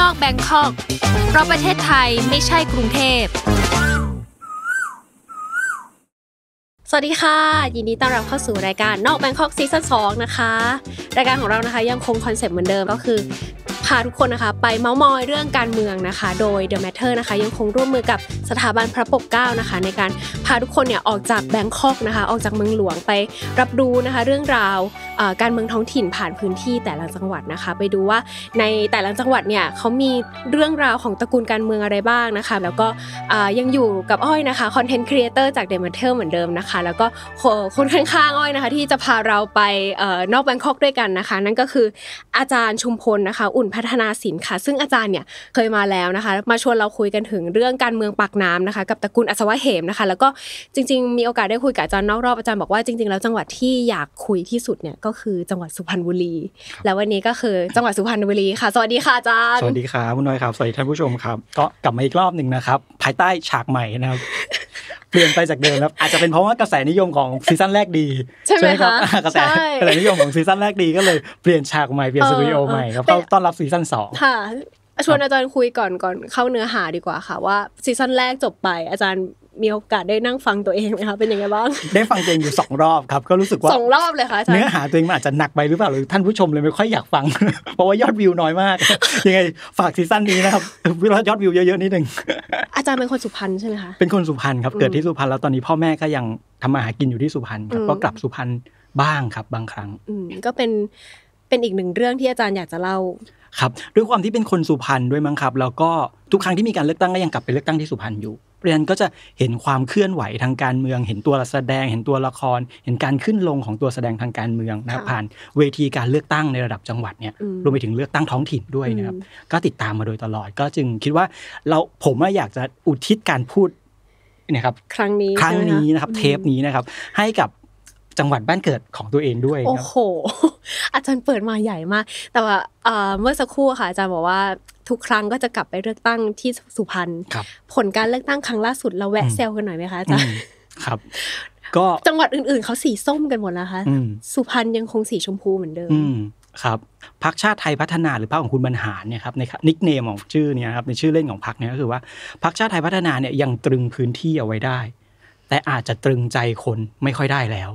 นอกแบงคอกเพราะประเทศไทยไม่ใช่กรุงเทพ สวัสดีค่ะ ยินดีต้อนรับเข้าสู่รายการนอกแบงคอกซีซั่น2นะคะ รายการของเรานะคะยังคงคอนเซ็ปต์เหมือนเดิมก็คือพาทุกคนนะคะไปเมามอยเรื่องการเมืองนะคะ โดย The Matter นะคะยังคงร่วมมือกับสถาบันพระปกเกล้านะคะในการพาทุกคนเนี่ยออกจากแบงคอกนะคะออกจากเมืองหลวงไปรับรู้นะคะเรื่องราวการเมืองท้องถิ่นผ่านพื้นที่แต่ละจังหวัดนะคะ ไปดูว่าในแต่ละจังหวัดเนี่ยเขามีเรื่องราวของตระกูลการเมืองอะไรบ้างนะคะแล้วก็ยังอยู่กับอ้อยนะคะคอนเทนต์ครีเอเตอร์จาก The Matter เหมือนเดิมนะคะ แล้วก็คนข้างๆอ้อยนะคะที่จะพาเราไปนอกแบงคอกด้วยกันนะคะ นั่นก็คืออาจารย์ชุมพลนะคะอุ่นพัฒนาสินค่ะซึ่งอาจารย์เนี่ยเคยมาแล้วนะคะ มาชวนเราคุยกันถึงเรื่องการเมืองปากน้ำนะคะ กับตระกูลอัศวะเหมนะคะ แล้วก็จริงๆมีโอกาสได้คุยกับอาจารย์นอกรอบอาจารย์บอกว่าจริงๆแล้วจังหวัดที่อยากคุยที่สุดเนี่ย ก็คือจังหวัดสุพรรณบุรี แล้ววันนี้ก็คือจังหวัดสุพรรณบุรีค่ะสวัสดีค่ะอาจารย์สวัสดีค่ะคุณน้อยครับสวัสดีท่านผู้ชมครับก็กลับมาอีกรอบหนึ่งนะครับภายใต้ฉากใหม่นะครับเปลี่ยนไปจากเดิมครับอาจจะเป็นเพราะว่ากระแสนิยมของซีซั่นแรกดีใช่ไหมครับกระแสกระแสนิยมของซีซั่นแรกดีก็เลยเปลี่ยนฉากใหม่เปลี่ยนสตูดิโอใหม่ครับเขาต้อนรับซีซั่นสองค่ะชวนอาจารย์คุยก่อนก่อนเข้าเนื้อหาดีกว่าค่ะว่าซีซั่นแรกจบไปอาจารย์มีโอกาสได้นั่งฟังตัวเองไหมคะเป็นยังไงบ้างได้ฟังตัวเองอยู่สองรอบครับ ก็รู้สึกว่าสองรอบเลยค่ะเนื้อหาตัวเองมันอาจจะหนักไปหรือเปล่าหรือท่านผู้ชมเลย ไม่ค่อยอยากฟัง เพราะว่ายอดวิวน้อยมาก ยังไง ฝากซีซั่นนี้นะครับวิวยอดวิวเยอะๆนิดนึง อาจารย์เป็นคนสุพรรณใช่ไหมคะเป็นคนสุพรรณครับ เกิดที่สุพรรณแล้วตอนนี้พ่อแม่ก็ยังทำมาหากินอยู่ที่สุพรรณครับก็กลับสุพรรณบ้างครับบางครั้งก็เป็นเป็นอีกหนึ่งเรื่องที่อาจารย์อยากจะเล่าครับด้วยความที่เป็นคนสุพรรณด้วยมั้งครับ แล้วก็ทุกครั้งที่มีการเลือกตั้งก็ยังกลับไปเลือกตั้งที่สุพรรณอยู่เพราะฉะนั้นก็จะเห็นความเคลื่อนไหวทางการเมือง เห็นตัวแสดง เห็นตัวละคร เห็นการขึ้นลงของตัวแสดงทางการเมืองนะครับผ่านเวทีการเลือกตั้งในระดับจังหวัดเนี่ยรวมไปถึงเลือกตั้งท้องถิ่นด้วยนะครับ ก็ติดตามมาโดยตลอด ก็จึงคิดว่า เราผมอยากจะอุทิศการพูดนะครับครั้งนี้ครั้งนี้นะครับ เทปนี้นะครับ ให้กับจังหวัดบ้านเกิดของตัวเองด้วยโอ้โหอาจารย์เปิดมาใหญ่มากแต่ว่าเมื่อสักครู่ค่ะอาจารย์บอกว่าทุกครั้งก็จะกลับไปเลือกตั้งที่สุพรรณ ผลการเลือกตั้งครั้งล่าสุดเราแวะเซลกันหน่อยไหมคะจ๊ะครับ ก็จังหวัดอื่น ๆเขาสีส้มกันหมดแล้วคะ สุพรรณยังคงสีชมพูเหมือนเดิมครับ พักชาติไทยพัฒนาหรือพรรคของคุณบรรหารเนี่ยครับในนิกเนมของชื่อเนี่ยครับในชื่อเล่นของพักเนี่ยก็คือว่าพักชาติไทยพัฒนาเนี่ยยังตรึงพื้นที่เอาไว้ได้ แต่อาจจะตรึงใจคนไม่ค่อยได้แล้ว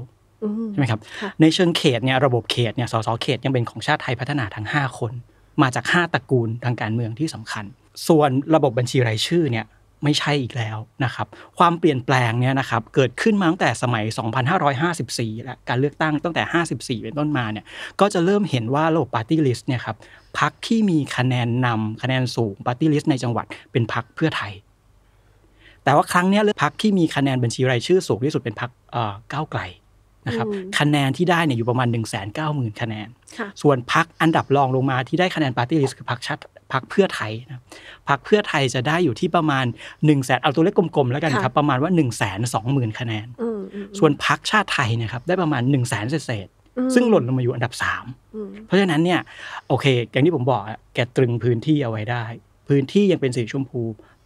ใช่ไหมครับ ในเชิงเขตเนี่ยระบบเขตเนี่ยสสเขตยังเป็นของชาติไทยพัฒนาทั้ง5คนมาจาก 5ตระกูลทางการเมืองที่สำคัญ ส่วนระบบบัญชีรายชื่อเนี่ยไม่ใช่อีกแล้วนะครับ ความเปลี่ยนแปลงเนี่ยนะครับเกิดขึ้นมาตั้งแต่สมัย 2554 และการเลือกตั้งตั้งแต่ 54 เป็นต้นมาเนี่ยก็จะเริ่มเห็นว่าระบบปาร์ตี้ลิสต์เนี่ยครับพักที่มีคะแนนนำคะแนนสูงปาร์ตี้ลิสต์ในจังหวัดเป็นพักเพื่อไทย แต่ว่าครั้งนี้เลือกพักที่มีคะแนนบัญชีรายชื่อสูงที่สุดเป็นพักก้าวไกลนะครับคะแนนที่ได้เนี่ยอยู่ประมาณ1ห0 0 0นคะแนน ส่วนพักอันดับรองลงมาที่ได้คะแนนปาร์ตี้ลิสต์คือพักชัดพักเพื่อไทยนะพักเพื่อไทยจะได้อยู่ที่ประมาณ1นึ่งแสนเอาตัวเลขกลมๆแล้วกันครับประมาณว่า1นึ่งแสนสองหมื่นคะแนน ส่วนพักชาติไทยนะครับได้ประมาณ1นึ่งแสนเศษซึ่งหล่นลงมาอยู่อันดับ3เพราะฉะนั้นเนี่ยโอเค อย่างที่ผมบอกแกตรึงพื้นที่เอาไว้ได้ พื้นที่ยังเป็นสีชมพู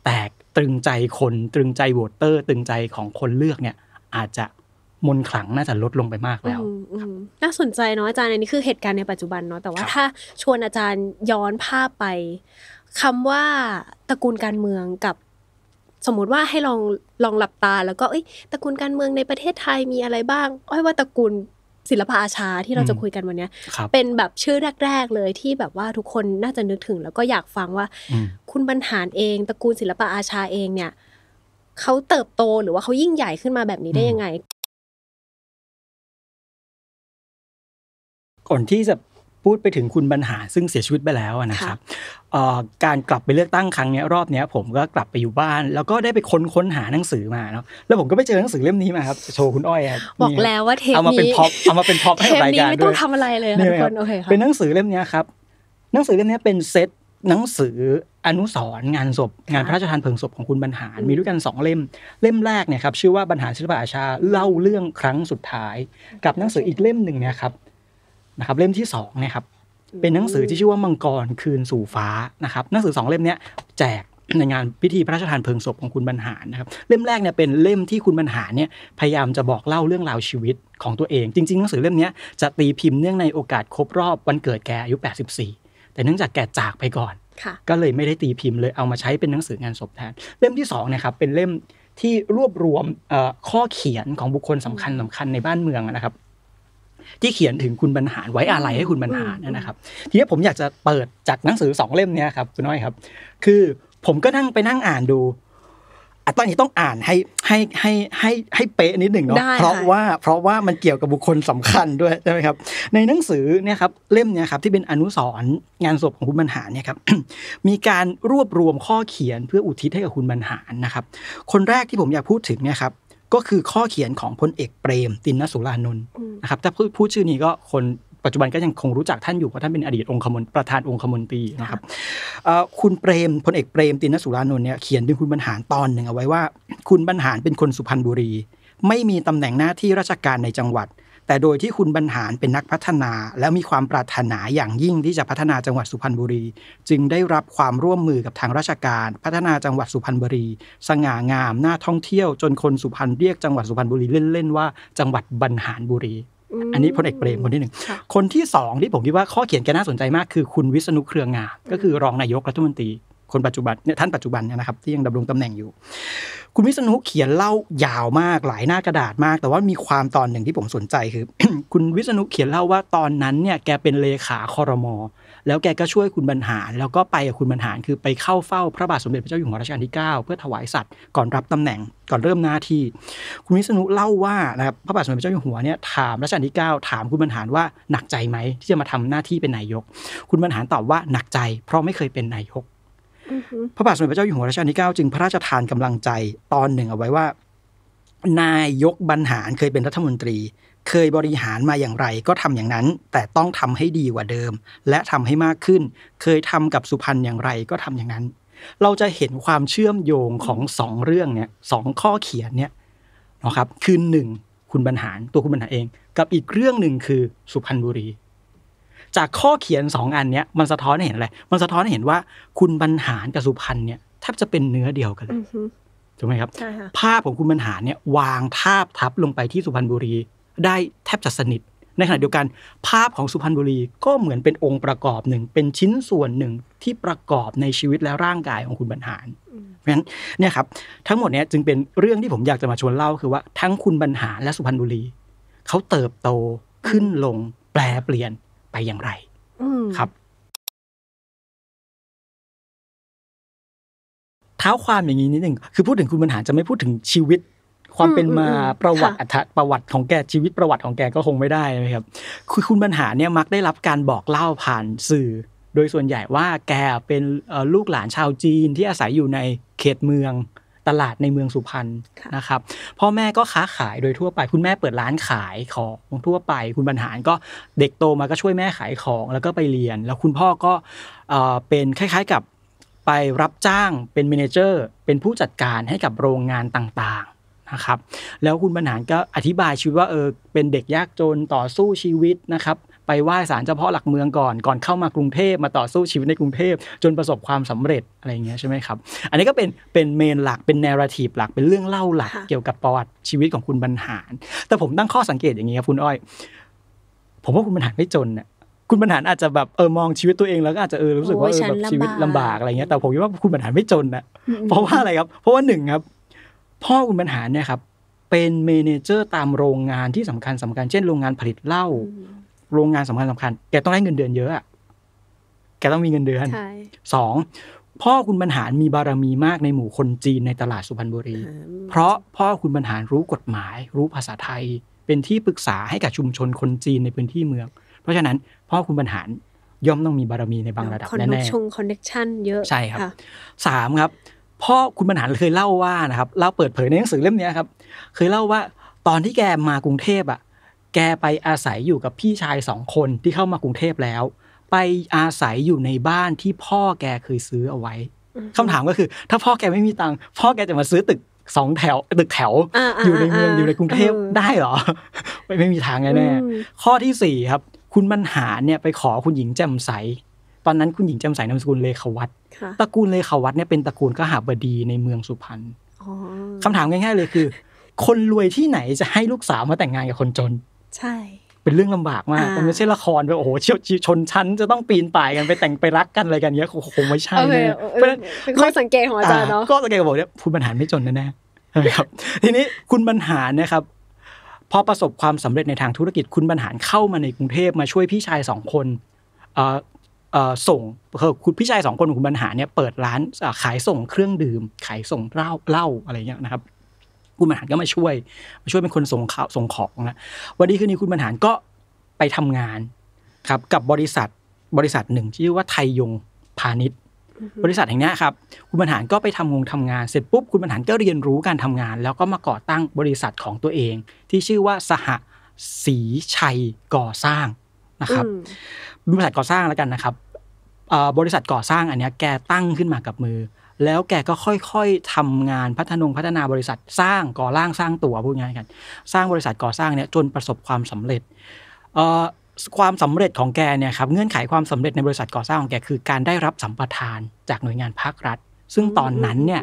แต่ตรึงใจคนตรึงใจโหวตเตอร์ตรึงใจของคนเลือกเนี่ยอาจจะมนขลังน่าจะลดลงไปมากแล้วน่าสนใจเนาะอาจารย์อันนี้คือเหตุการณ์ในปัจจุบันเนาะแต่ว่าถ้า ชวนอาจารย์ย้อนภาพไป คำว่าตระกูลการเมืองกับ สมมติว่าให้ลองลองหลับตา แล้วก็เอ้ยตระกูลการเมืองในประเทศไทยมีอะไรบ้างอ้อยว่าตระกูลศิลปอาชาที่เราจะคุยกันวันนี้เป็นแบบชื่อแรกๆเลยที่แบบว่าทุกคนน่าจะนึกถึง แล้วก็อยากฟังว่า คุณบรรหารเอง ตระกูลศิลปอาชาเองเนี่ยเขาเติบโตหรือว่าเขายิ่งใหญ่ขึ้นมาแบบนี้ได้ยังไงก่อนที่จะพูดไปถึงคุณบรรหารซึ่งเสียชีวิตไปแล้วนะครับการกลับไปเลือกตั้งครั้งนี้รอบนี้ผมก็กลับไปอยู่บ้านแล้วก็ได้ไปค้นค้นหาหนังสือมาเนาะแล้วผมก็ไปเจอหนังสือเล่มนี้มาครับโชว์คุณอ้อยบอกแล้วว่าเทปนี้เอามาเป็นพ็อปเอามาเป็นพ็อปให้รายการด้วยไม่ต้องทำอะไรเลยทุกคนโอเคค่ะเป็นหนังสือเล่มนี้ครับ หนังสือเล่มนี้เป็นเซตหนังสืออนุสรงานศพงานพระราชทาน เพลิงศพของคุณบรรหาร มีด้วยกันสองเล่มเล่มแรกเนี่ยครับชื่อว่าบรรหารศิลปอาชาเล่าเรื่องครั้งสุดท้าย กับหนังสืออีกเล่มหนึ่งเนี่ยครับนะครับเล่มที่2นะครับเป็นหนังสือที่ชื่อว่า มังกรคืนสู่ฟ้านะครับ หนังสือ2เล่มนี้แจกในงานพิธีพระราชทานเพลิงศพของคุณบรรหารนะครับเล่มแรกเนี่ยเป็นเล่มที่คุณบรรหารเนี่ยพยายามจะบอกเล่าเรื่องราวชีวิตของตัวเอง จริงๆ หนังสือเล่มนี้จะตีพิมพ์เนื่องในโอกาสครบรอบวันเกิดแกอายุ84 แต่เนื่องจากแกจากไปก่อนก็เลยไม่ได้ตีพิมพ์เลยเอามาใช้เป็นหนังสืองานศพแทนเล่มที่2นะครับเป็นเล่มที่รวบรวมข้อเขียนของบุคคลสำคัญสำคัญในบ้านเมืองนะครับที่เขียนถึงคุณบรรหารไว้อะไรให้คุณบรรหารนะครับทีนี้ผมอยากจะเปิดจากหนังสือสองเล่มเนี้ยครับคุณน้อยครับ คือผมก็นั่งไปนั่งอ่านดูตอนนี้ต้องอ่านให้ให้ให้ให้ให้เป๊ะนิดหนึ่งเนาะเพราะว่าเพราะว่ามันเกี่ยวกับบุคคลสำคัญด้วยใช่ไหมครับ ในหนังสือเนี่ยครับเล่มเนี่ยครับที่เป็นอนุสรงานศพของคุณบรรหารเนี่ยครับ มีการรวบรวมข้อเขียนเพื่ออุทิศให้กับคุณบรรหารนะครับ คนแรกที่ผมอยากพูดถึงเนี่ยครับก็คือข้อเขียนของพลเอกเปรม ตินนสุรานนท์นะครับถ้าพูดชื่อนี้ก็คนปัจจุบันก็ยังคงรู้จักท่านอยู่เพราะท่านเป็นอดีตองคมนประธานองคมนตรีนะครับคุณเปรมพลเอกเปรมตินนสุรานนท์เนี่ยเขียนถึงคุณบรรหารตอนหนึ่งเอาไว้ว่า คุณบรรหารเป็นคนสุพรรณบุรี ไม่มีตำแหน่งหน้าที่ราชการในจังหวัดแต่โดยที่คุณบรรหารเป็นนักพัฒนา แล้วมีความปรารถนาอย่างยิ่งที่จะพัฒนาจังหวัดสุพรรณบุรีจึงได้รับความร่วมมือกับทางราชการ พัฒนาจังหวัดสุพรรณบุรี สง่างามน่าท่องเที่ยวจนคนสุพรรณเรียกจังหวัดสุพรรณบุรีเล่น ๆ ว่าจังหวัดบรรหารบุรี อันนี้พลเอกเปรมคนที่หนึ่ง คนที่สองที่ผมคิดว่าข้อเขียนแกน่าสนใจมากคือคุณวิษณุเครืองามก็คือรองนายกรัฐมนตรีคนปัจจุบันเนี่ยท่านปัจจุบันเนี่ยนะครับที่ยังดำรงตำแหน่งอยู่ คุณวิษณุเขียนเล่ายาวมากหลายหน้ากระดาษมาก แต่ว่ามีความตอนหนึ่งที่ผมสนใจคือ คุณวิษณุเขียนเล่าว่าตอนนั้นเนี่ยแกเป็นเลขาคอรมอแล้วแกก็ช่วยคุณบรรหารแล้วก็ไปกับคุณบรรหารคือไปเข้าเฝ้าพระบาทสมเด็จพระเจ้าอยู่หัวรัชกาลที่9เพื่อถวายสัตว์ก่อนรับตำแหน่งก่อนเริ่มหน้าที่ คุณวิษณุเล่าว่านะครับพระบาทสมเด็จพระเจ้าอยู่หัวเนี่ยถามรัชกาลที่9ถามคุณบรรหารว่าหนักใจไหมที่จะมาทำหน้าที่เป็นนายก คุณบรรหารตอบว่าหนักใจเพราะไม่เคยเป็นนายกพระบาทสมเด็จพระเจ้าอยู่หัวรัชกาลที่9จึงพระราชทานกำลังใจตอนหนึ่งเอาไว้ว่า นายกบรรหารเคยเป็นรัฐมนตรี เคยบริหารมาอย่างไร ก็ทำอย่างนั้น แต่ต้องทำให้ดีกว่าเดิม และทำให้มากขึ้น เคยทำกับสุพรรณอย่างไรก็ทำอย่างนั้น เราจะเห็นความเชื่อมโยงของสองเรื่องเนี่ยสองข้อเขียนเนี่ยนะครับคือหนึ่งคุณบรรหาร ตัวคุณบรรหารเอง กับอีกเรื่องหนึ่งคือสุพรรณบุรีจากข้อเขียน 2 อันเนี้ยมันสะท้อนให้เห็นอะไร มันสะท้อนให้เห็นว่าคุณบรรหารกับสุพรรณเนี่ยแทบจะเป็นเนื้อเดียวกันเลยถูกไหมครับ ภาพของคุณบรรหารเนี่ยวางทาบทับลงไปที่สุพรรณบุรีได้แทบจะสนิท ในขณะเดียวกันภาพของสุพรรณบุรีก็เหมือนเป็นองค์ประกอบหนึ่งเป็นชิ้นส่วนหนึ่งที่ประกอบในชีวิตและร่างกายของคุณบรรหาร เพราะฉะนั้นเนี่ยครับทั้งหมดเนี่ยจึงเป็นเรื่องที่ผมอยากจะมาชวนเล่าคือว่า ทั้งคุณบรรหารและสุพรรณบุรีเขาเติบโตขึ้นลง แปลเปลี่ยนไปอย่างไรครับเท้าความอย่างนี้นิดหนึ่งคือพูดถึงคุณบรรหารจะไม่พูดถึงชีวิต ความเป็นมาประวัติอัตประวัติของแก ชีวิตประวัติของแกก็คงไม่ได้นะครับคือคุณบรรหารเนี่ยมักได้รับการบอกเล่าผ่านสื่อ โดยส่วนใหญ่ว่าแกเป็นลูกหลานชาวจีนที่อาศัยอยู่ในเขตเมืองตลาดในเมืองสุพรรณนะครับ พ่อแม่ก็ค้าขายโดยทั่วไป คุณแม่เปิดร้านขายของทั่วไป คุณบรรหารก็เด็กโตมาก็ช่วยแม่ขายของแล้วก็ไปเรียน แล้วคุณพ่อก็เป็นคล้าย ๆกับไปรับจ้างเป็นเมนเจอร์เป็นผู้จัดการให้กับโรงงานต่างๆนะครับ แล้วคุณบรรหารก็อธิบายชีวิตว่าเออเป็นเด็กยากจนต่อสู้ชีวิตนะครับไปไหว้ศาลเจ้าพ่อหลักเมืองก่อนก่อนเข้ามากรุงเทพมาต่อสู้ชีวิตในกรุงเทพจนประสบความสำเร็จอะไรเงี้ยใช่ไหมครับอันนี้ก็เป็นเป็นเมนหลักเป็นเนื้อทีฟหลักเป็นเรื่องเล่าหลักเกี่ยวกับประวัติชีวิตของคุณบรรหาร แต่ผมตั้งข้อสังเกตอย่างนี้ครับคุณอ้อย ผมว่าคุณบรรหารไม่จนเนี่ยคุณบรรหารอาจจะแบบเออมองชีวิตตัวเองแล้วก็อาจจะเออรู้สึกว่าเออแบบชีวิตลำบากอะไรเงี้ยแต่ผมว่าคุณบรรหารไม่จนนะเพราะว่าอะไรครับ เพราะว่าหนึ่งครับ พ่อคุณบรรหารเนี่ยครับ เป็นเมนเจอร์ตามโรงงานที่สำคัญสำคัญเช่นโรงงานผลิตเหล้าโรงงานสำคัญสำคัญแกต้องได้เงินเดือนเยอะ แกต้องมีเงินเดือนสองพ่อคุณบรรหารมีบารมีมากในหมู่คนจีนในตลาดสุพรรณบุรี เพราะพ่อคุณบรรหารรู้กฎหมายรู้ภาษาไทยเป็นที่ปรึกษาให้กับชุมชนคนจีนในพื้นที่เมือง เพราะฉะนั้นพ่อคุณบรรหารย่อมต้องมีบารมีในบางระดับแน่ๆคอนเนคชงคอนเนคชันเยอะ ใช่ครับ สามครับพ่อคุณบรรหารเคยเล่าว่านะครับเล่าเปิดเผยในหนังสือเล่มนี้ครับ เคยเล่าว่าตอนที่แกมากรุงเทพอ่ะแกไปอาศัยอยู่กับพี่ชายสองคนที่เข้ามากรุงเทพแล้ว ไปอาศัยอยู่ในบ้านที่พ่อแกเคยซื้อเอาไว้ คำถามก็คือ ถ้าพ่อแกไม่มีตังค์พ่อแกจะมาซื้อตึกสองแถวตึกแถวอยู่ในเมือง อยู่ในกรุงเทพได้หรอไม่ไม่มีทางแน่ข้อที่สี่ครับ คุณมันหาเนี่ยไปขอคุณหญิงแจ่มใส ตอนนั้นคุณหญิงแจ่มใสนามสกุลเลขวัตตระกูลเลขวัตเนี่ยเป็นตระกูลก็หาบดีในเมืองสุพรรณคำถามง่าย ๆเลยคือ คนรวยที่ไหนจะให้ลูกสาวมาแต่งงานกับคนจนใช่เป็นเรื่องลำบากมากมันไม่ใช่ละครแบบโอ้โหเชี่ยวชนชั้นจะต้องปีนป่ายกันไปแต่งไปรักกันอะไรกันเงี้ยคงไม่ใช่เลยเป็นข้อสังเกตของอาจารย์เนาะก็สังเกตบอกเนี่ยคุณบรรหารไม่จนแน่่ครับทีนี้คุณบรรหารนะครับพอประสบความสำเร็จในทางธุรกิจคุณบรรหารเข้ามาในกรุงเทพมาช่วยพี่ชายสองคนส่งคอคุณพี่ชายสองคนของคุณบรรหารเนี่ยเปิดร้านขายส่ง เครื่องดื่ม ขายส่งเหล้าเหล้าอะไรเงี้ยนะครับคุณบรรหารก็มาช่วยมาช่วยเป็นคนส่งข่าวส่งของนะวันดีคืนนี้คุณบรรหารก็ไปทำงานครับกับบริษัทบริษัทหนึ่งชื่อว่าไทยยงพาณิชย์บริษัทแห่งนี้ครับคุณบรรหารก็ไปทำงงทำงาน เสร็จปุ๊บคุณบรรหารก็เรียนรู้การทำงาน แล้วก็มาก่อตั้งบริษัทของตัวเอง ที่ชื่อว่าสหสีชัยก่อสร้างนะครับบริษัทก่อสร้างแล้วกันนะครับบริษัทก่อสร้างอันนี้แกตั้งขึ้นมากับมือแล้วแกก็ค่อย ๆทำงานพัฒนงพัฒนาบริษัทสร้างก่อร่าง สร้างตัวพูดง่ายๆกันสร้างบริษัทก่อสร้างเนี่ยจนประสบความสำเร็จ ความสำเร็จของแก เนี่ยครับเงื่อนไขความสำเร็จในบริษัทก่อสร้างของแกคือการได้รับสัมปทานจากหน่วยงานภาครัฐ ซึ่งตอนนั้นเนี่ย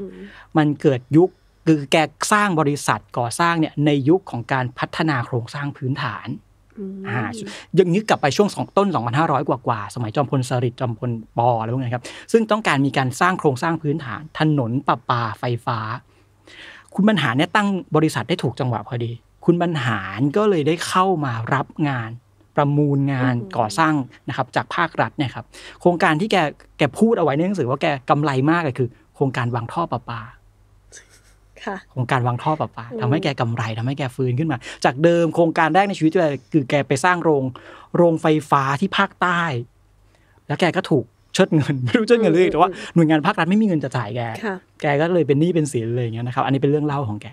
มันเกิดยุค คือแกสร้างบริษัทก่อสร้างเนี่ยในยุคของการพัฒนาโครงสร้างพื้นฐานอย่างนี้กลับไปช่วงสองต้น 2,500 กว่ากว่า สมัยจอมพลสฤษดิ์จอมพลปออะไรพวกนี้ครับซึ่งต้องการมีการสร้างโครงสร้างพื้นฐาน ถนนประปาไฟฟ้า คุณบรรหารเนี่ยตั้งบริษัทได้ถูกจังหวะพอดี คุณบรรหารก็เลยได้เข้ามารับงาน ประมูลงานก่อสร้างนะครับจากภาครัฐเนี่ยครับโครงการที่แกแกพูดเอาไว้ในหนังสือว่าแกกำไรมากเลยคือ โครงการวางท่อประปาโครงการวางท่อประปาทำให้แกกำไร ทำให้แกฟื้นขึ้นมา จากเดิมโครงการแรกในชีวิตแกคือ แกไปสร้างโรง โรงไฟฟ้าที่ภาคใต้ แล้วแกก็ถูกเชิดเงินไม่รู้เชิดเงินเลยแต่ว่าหน่วยงานภาครัฐไม่มีเงินจะจ่ายแกแกก็เลยเป็นหนี้เป็นสินเลยอย่างเงี้ยนะครับ อันนี้เป็นเรื่องเล่าของแก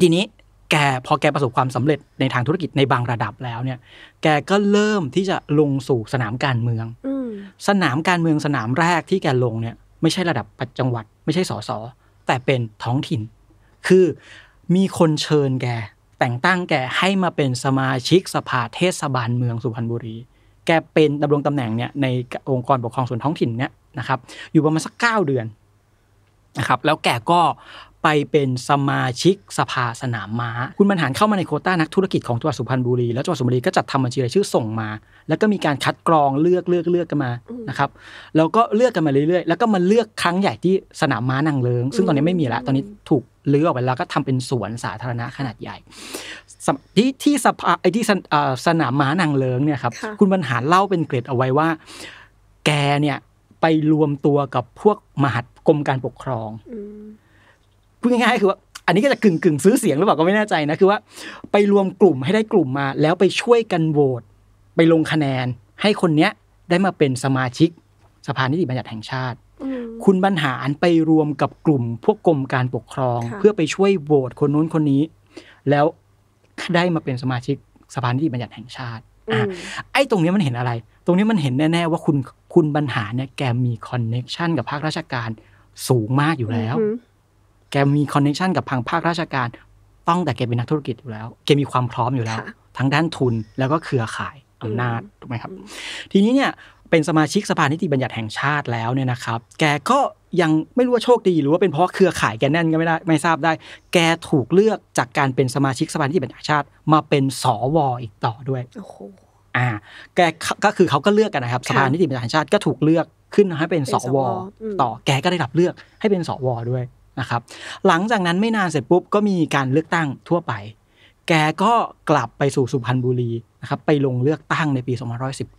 ทีนี้แกพอแกประสบความสำเร็จในทางธุรกิจในบางระดับแล้วเนี่ยแกก็เริ่มที่จะลงสู่สนามการเมืองสนามการเมืองสนามแรกที่แกลงเนี่ย ไม่ใช่ระดับจังหวัดไม่ใช่สสแต่เป็นท้องถิ่น คือมีคนเชิญแก แต่งตั้งแก ให้มาเป็นสมาชิกสภาเทศบาลเมืองสุพรรณบุรี แกเป็นดำรงตำแหน่งเนี่ยในองค์กรปกครองส่วนท้องถิ่นเนี่ยนะครับ อยู่ประมาณสักเก้าเดือนนะครับ แล้วแกก็ไปเป็นสมาชิกสภาสนามม้า คุณบรรหารเข้ามา ในโคต้านักธุรกิจของจังหวัดสุพรรณบุรี แล้วจังหวัดสุพรรณบุรีก็จัดทำบัญชีรายชื่อส่งมา แล้วก็มีการคัดกรองเลือกเลือกเลือกกันมา นะครับ แล้วก็เลือกกันมาเรื่อยๆ แล้วก็มาเลือกครั้งใหญ่ที่สนามม้านางเลิง ซึ่งตอนนี้ไม่มีละตอนนี้ถูกเลือกออกไปแล้วก็ทำเป็นสวนสาธารณะขนาดใหญ่ที่ที่สภาไอ้ที่สนามม้านางเลิงเนี่ยครับ คุณบรรหารเล่าเป็นเกร็ดเอาไว้ว่า แกเนี่ยไปรวมตัวกับพวกมหัดกรมการปกครองพูดง่ายๆ คือว่าอันนี้ก็จะกึ่งกึ่งซื้อเสียงหรือเปล่าก็ไม่แน่ใจนะคือว่าไปรวมกลุ่มให้ได้กลุ่มมา แล้วไปช่วยกันโหวตไปลงคะแนน ให้คนเนี้ยได้มาเป็นสมาชิกสภานิติบัญญัติแห่งชาติ คุณบรรหารไปรวมกับกลุ่มพวกกรมการปกครอง เพื่อไปช่วยโหวตคนนู้นคนนี้ แล้วได้มาเป็นสมาชิกสภานิติบัญญัติแห่งชาติอ่ไอ้ตรงนี้มันเห็นอะไร ตรงนี้มันเห็นแน่ ๆ ว่าคุณคุณบรรหารเนี่ยแกมีคอนเน็ชันกับภาคราชการสูงมากอยู่แล้วแกมีคอนเนคชันกับทางภาค ราชการ ต้องแต่แกเป็น นักธุรกิจอยู่แล้วแกมีความพร้อมอยู่แล้ว ทั้งด้านทุนแล้วก็เครือข่ายอำนาจถูกไหมครับ ทีนี้เนี่ยเป็นสมาชิก สภานิติบัญญัติแห่งชาติแล้วเนี่ยนะครับ แกก็ยังไม่รู้ว่าโชคดีหรือว่าเป็นเพราะเครือข่ายแกแน่นก็ไม่ได้ไม่ทราบได้ แกถูกเลือกจากการเป็นสมาชิกสภานิติบัญญัติชาติ มาเป็นสวอีกต่อด้วยอ่า แกก็คือเขาก็เลือกกันนะครับสภานิติบัญญัติแห่งชาติก็ถูกเลือกขึ้นให้เป็นสวต่อแกก็ได้รับเลือกให้เป็นสวด้วยนะครับหลังจากนั้นไม่นานเสร็จปุ๊บ ก็มีการเลือกตั้งทั่วไป แกก็กลับไปสู่สุพรรณบุรีนะครับไปลงเลือกตั้งในปี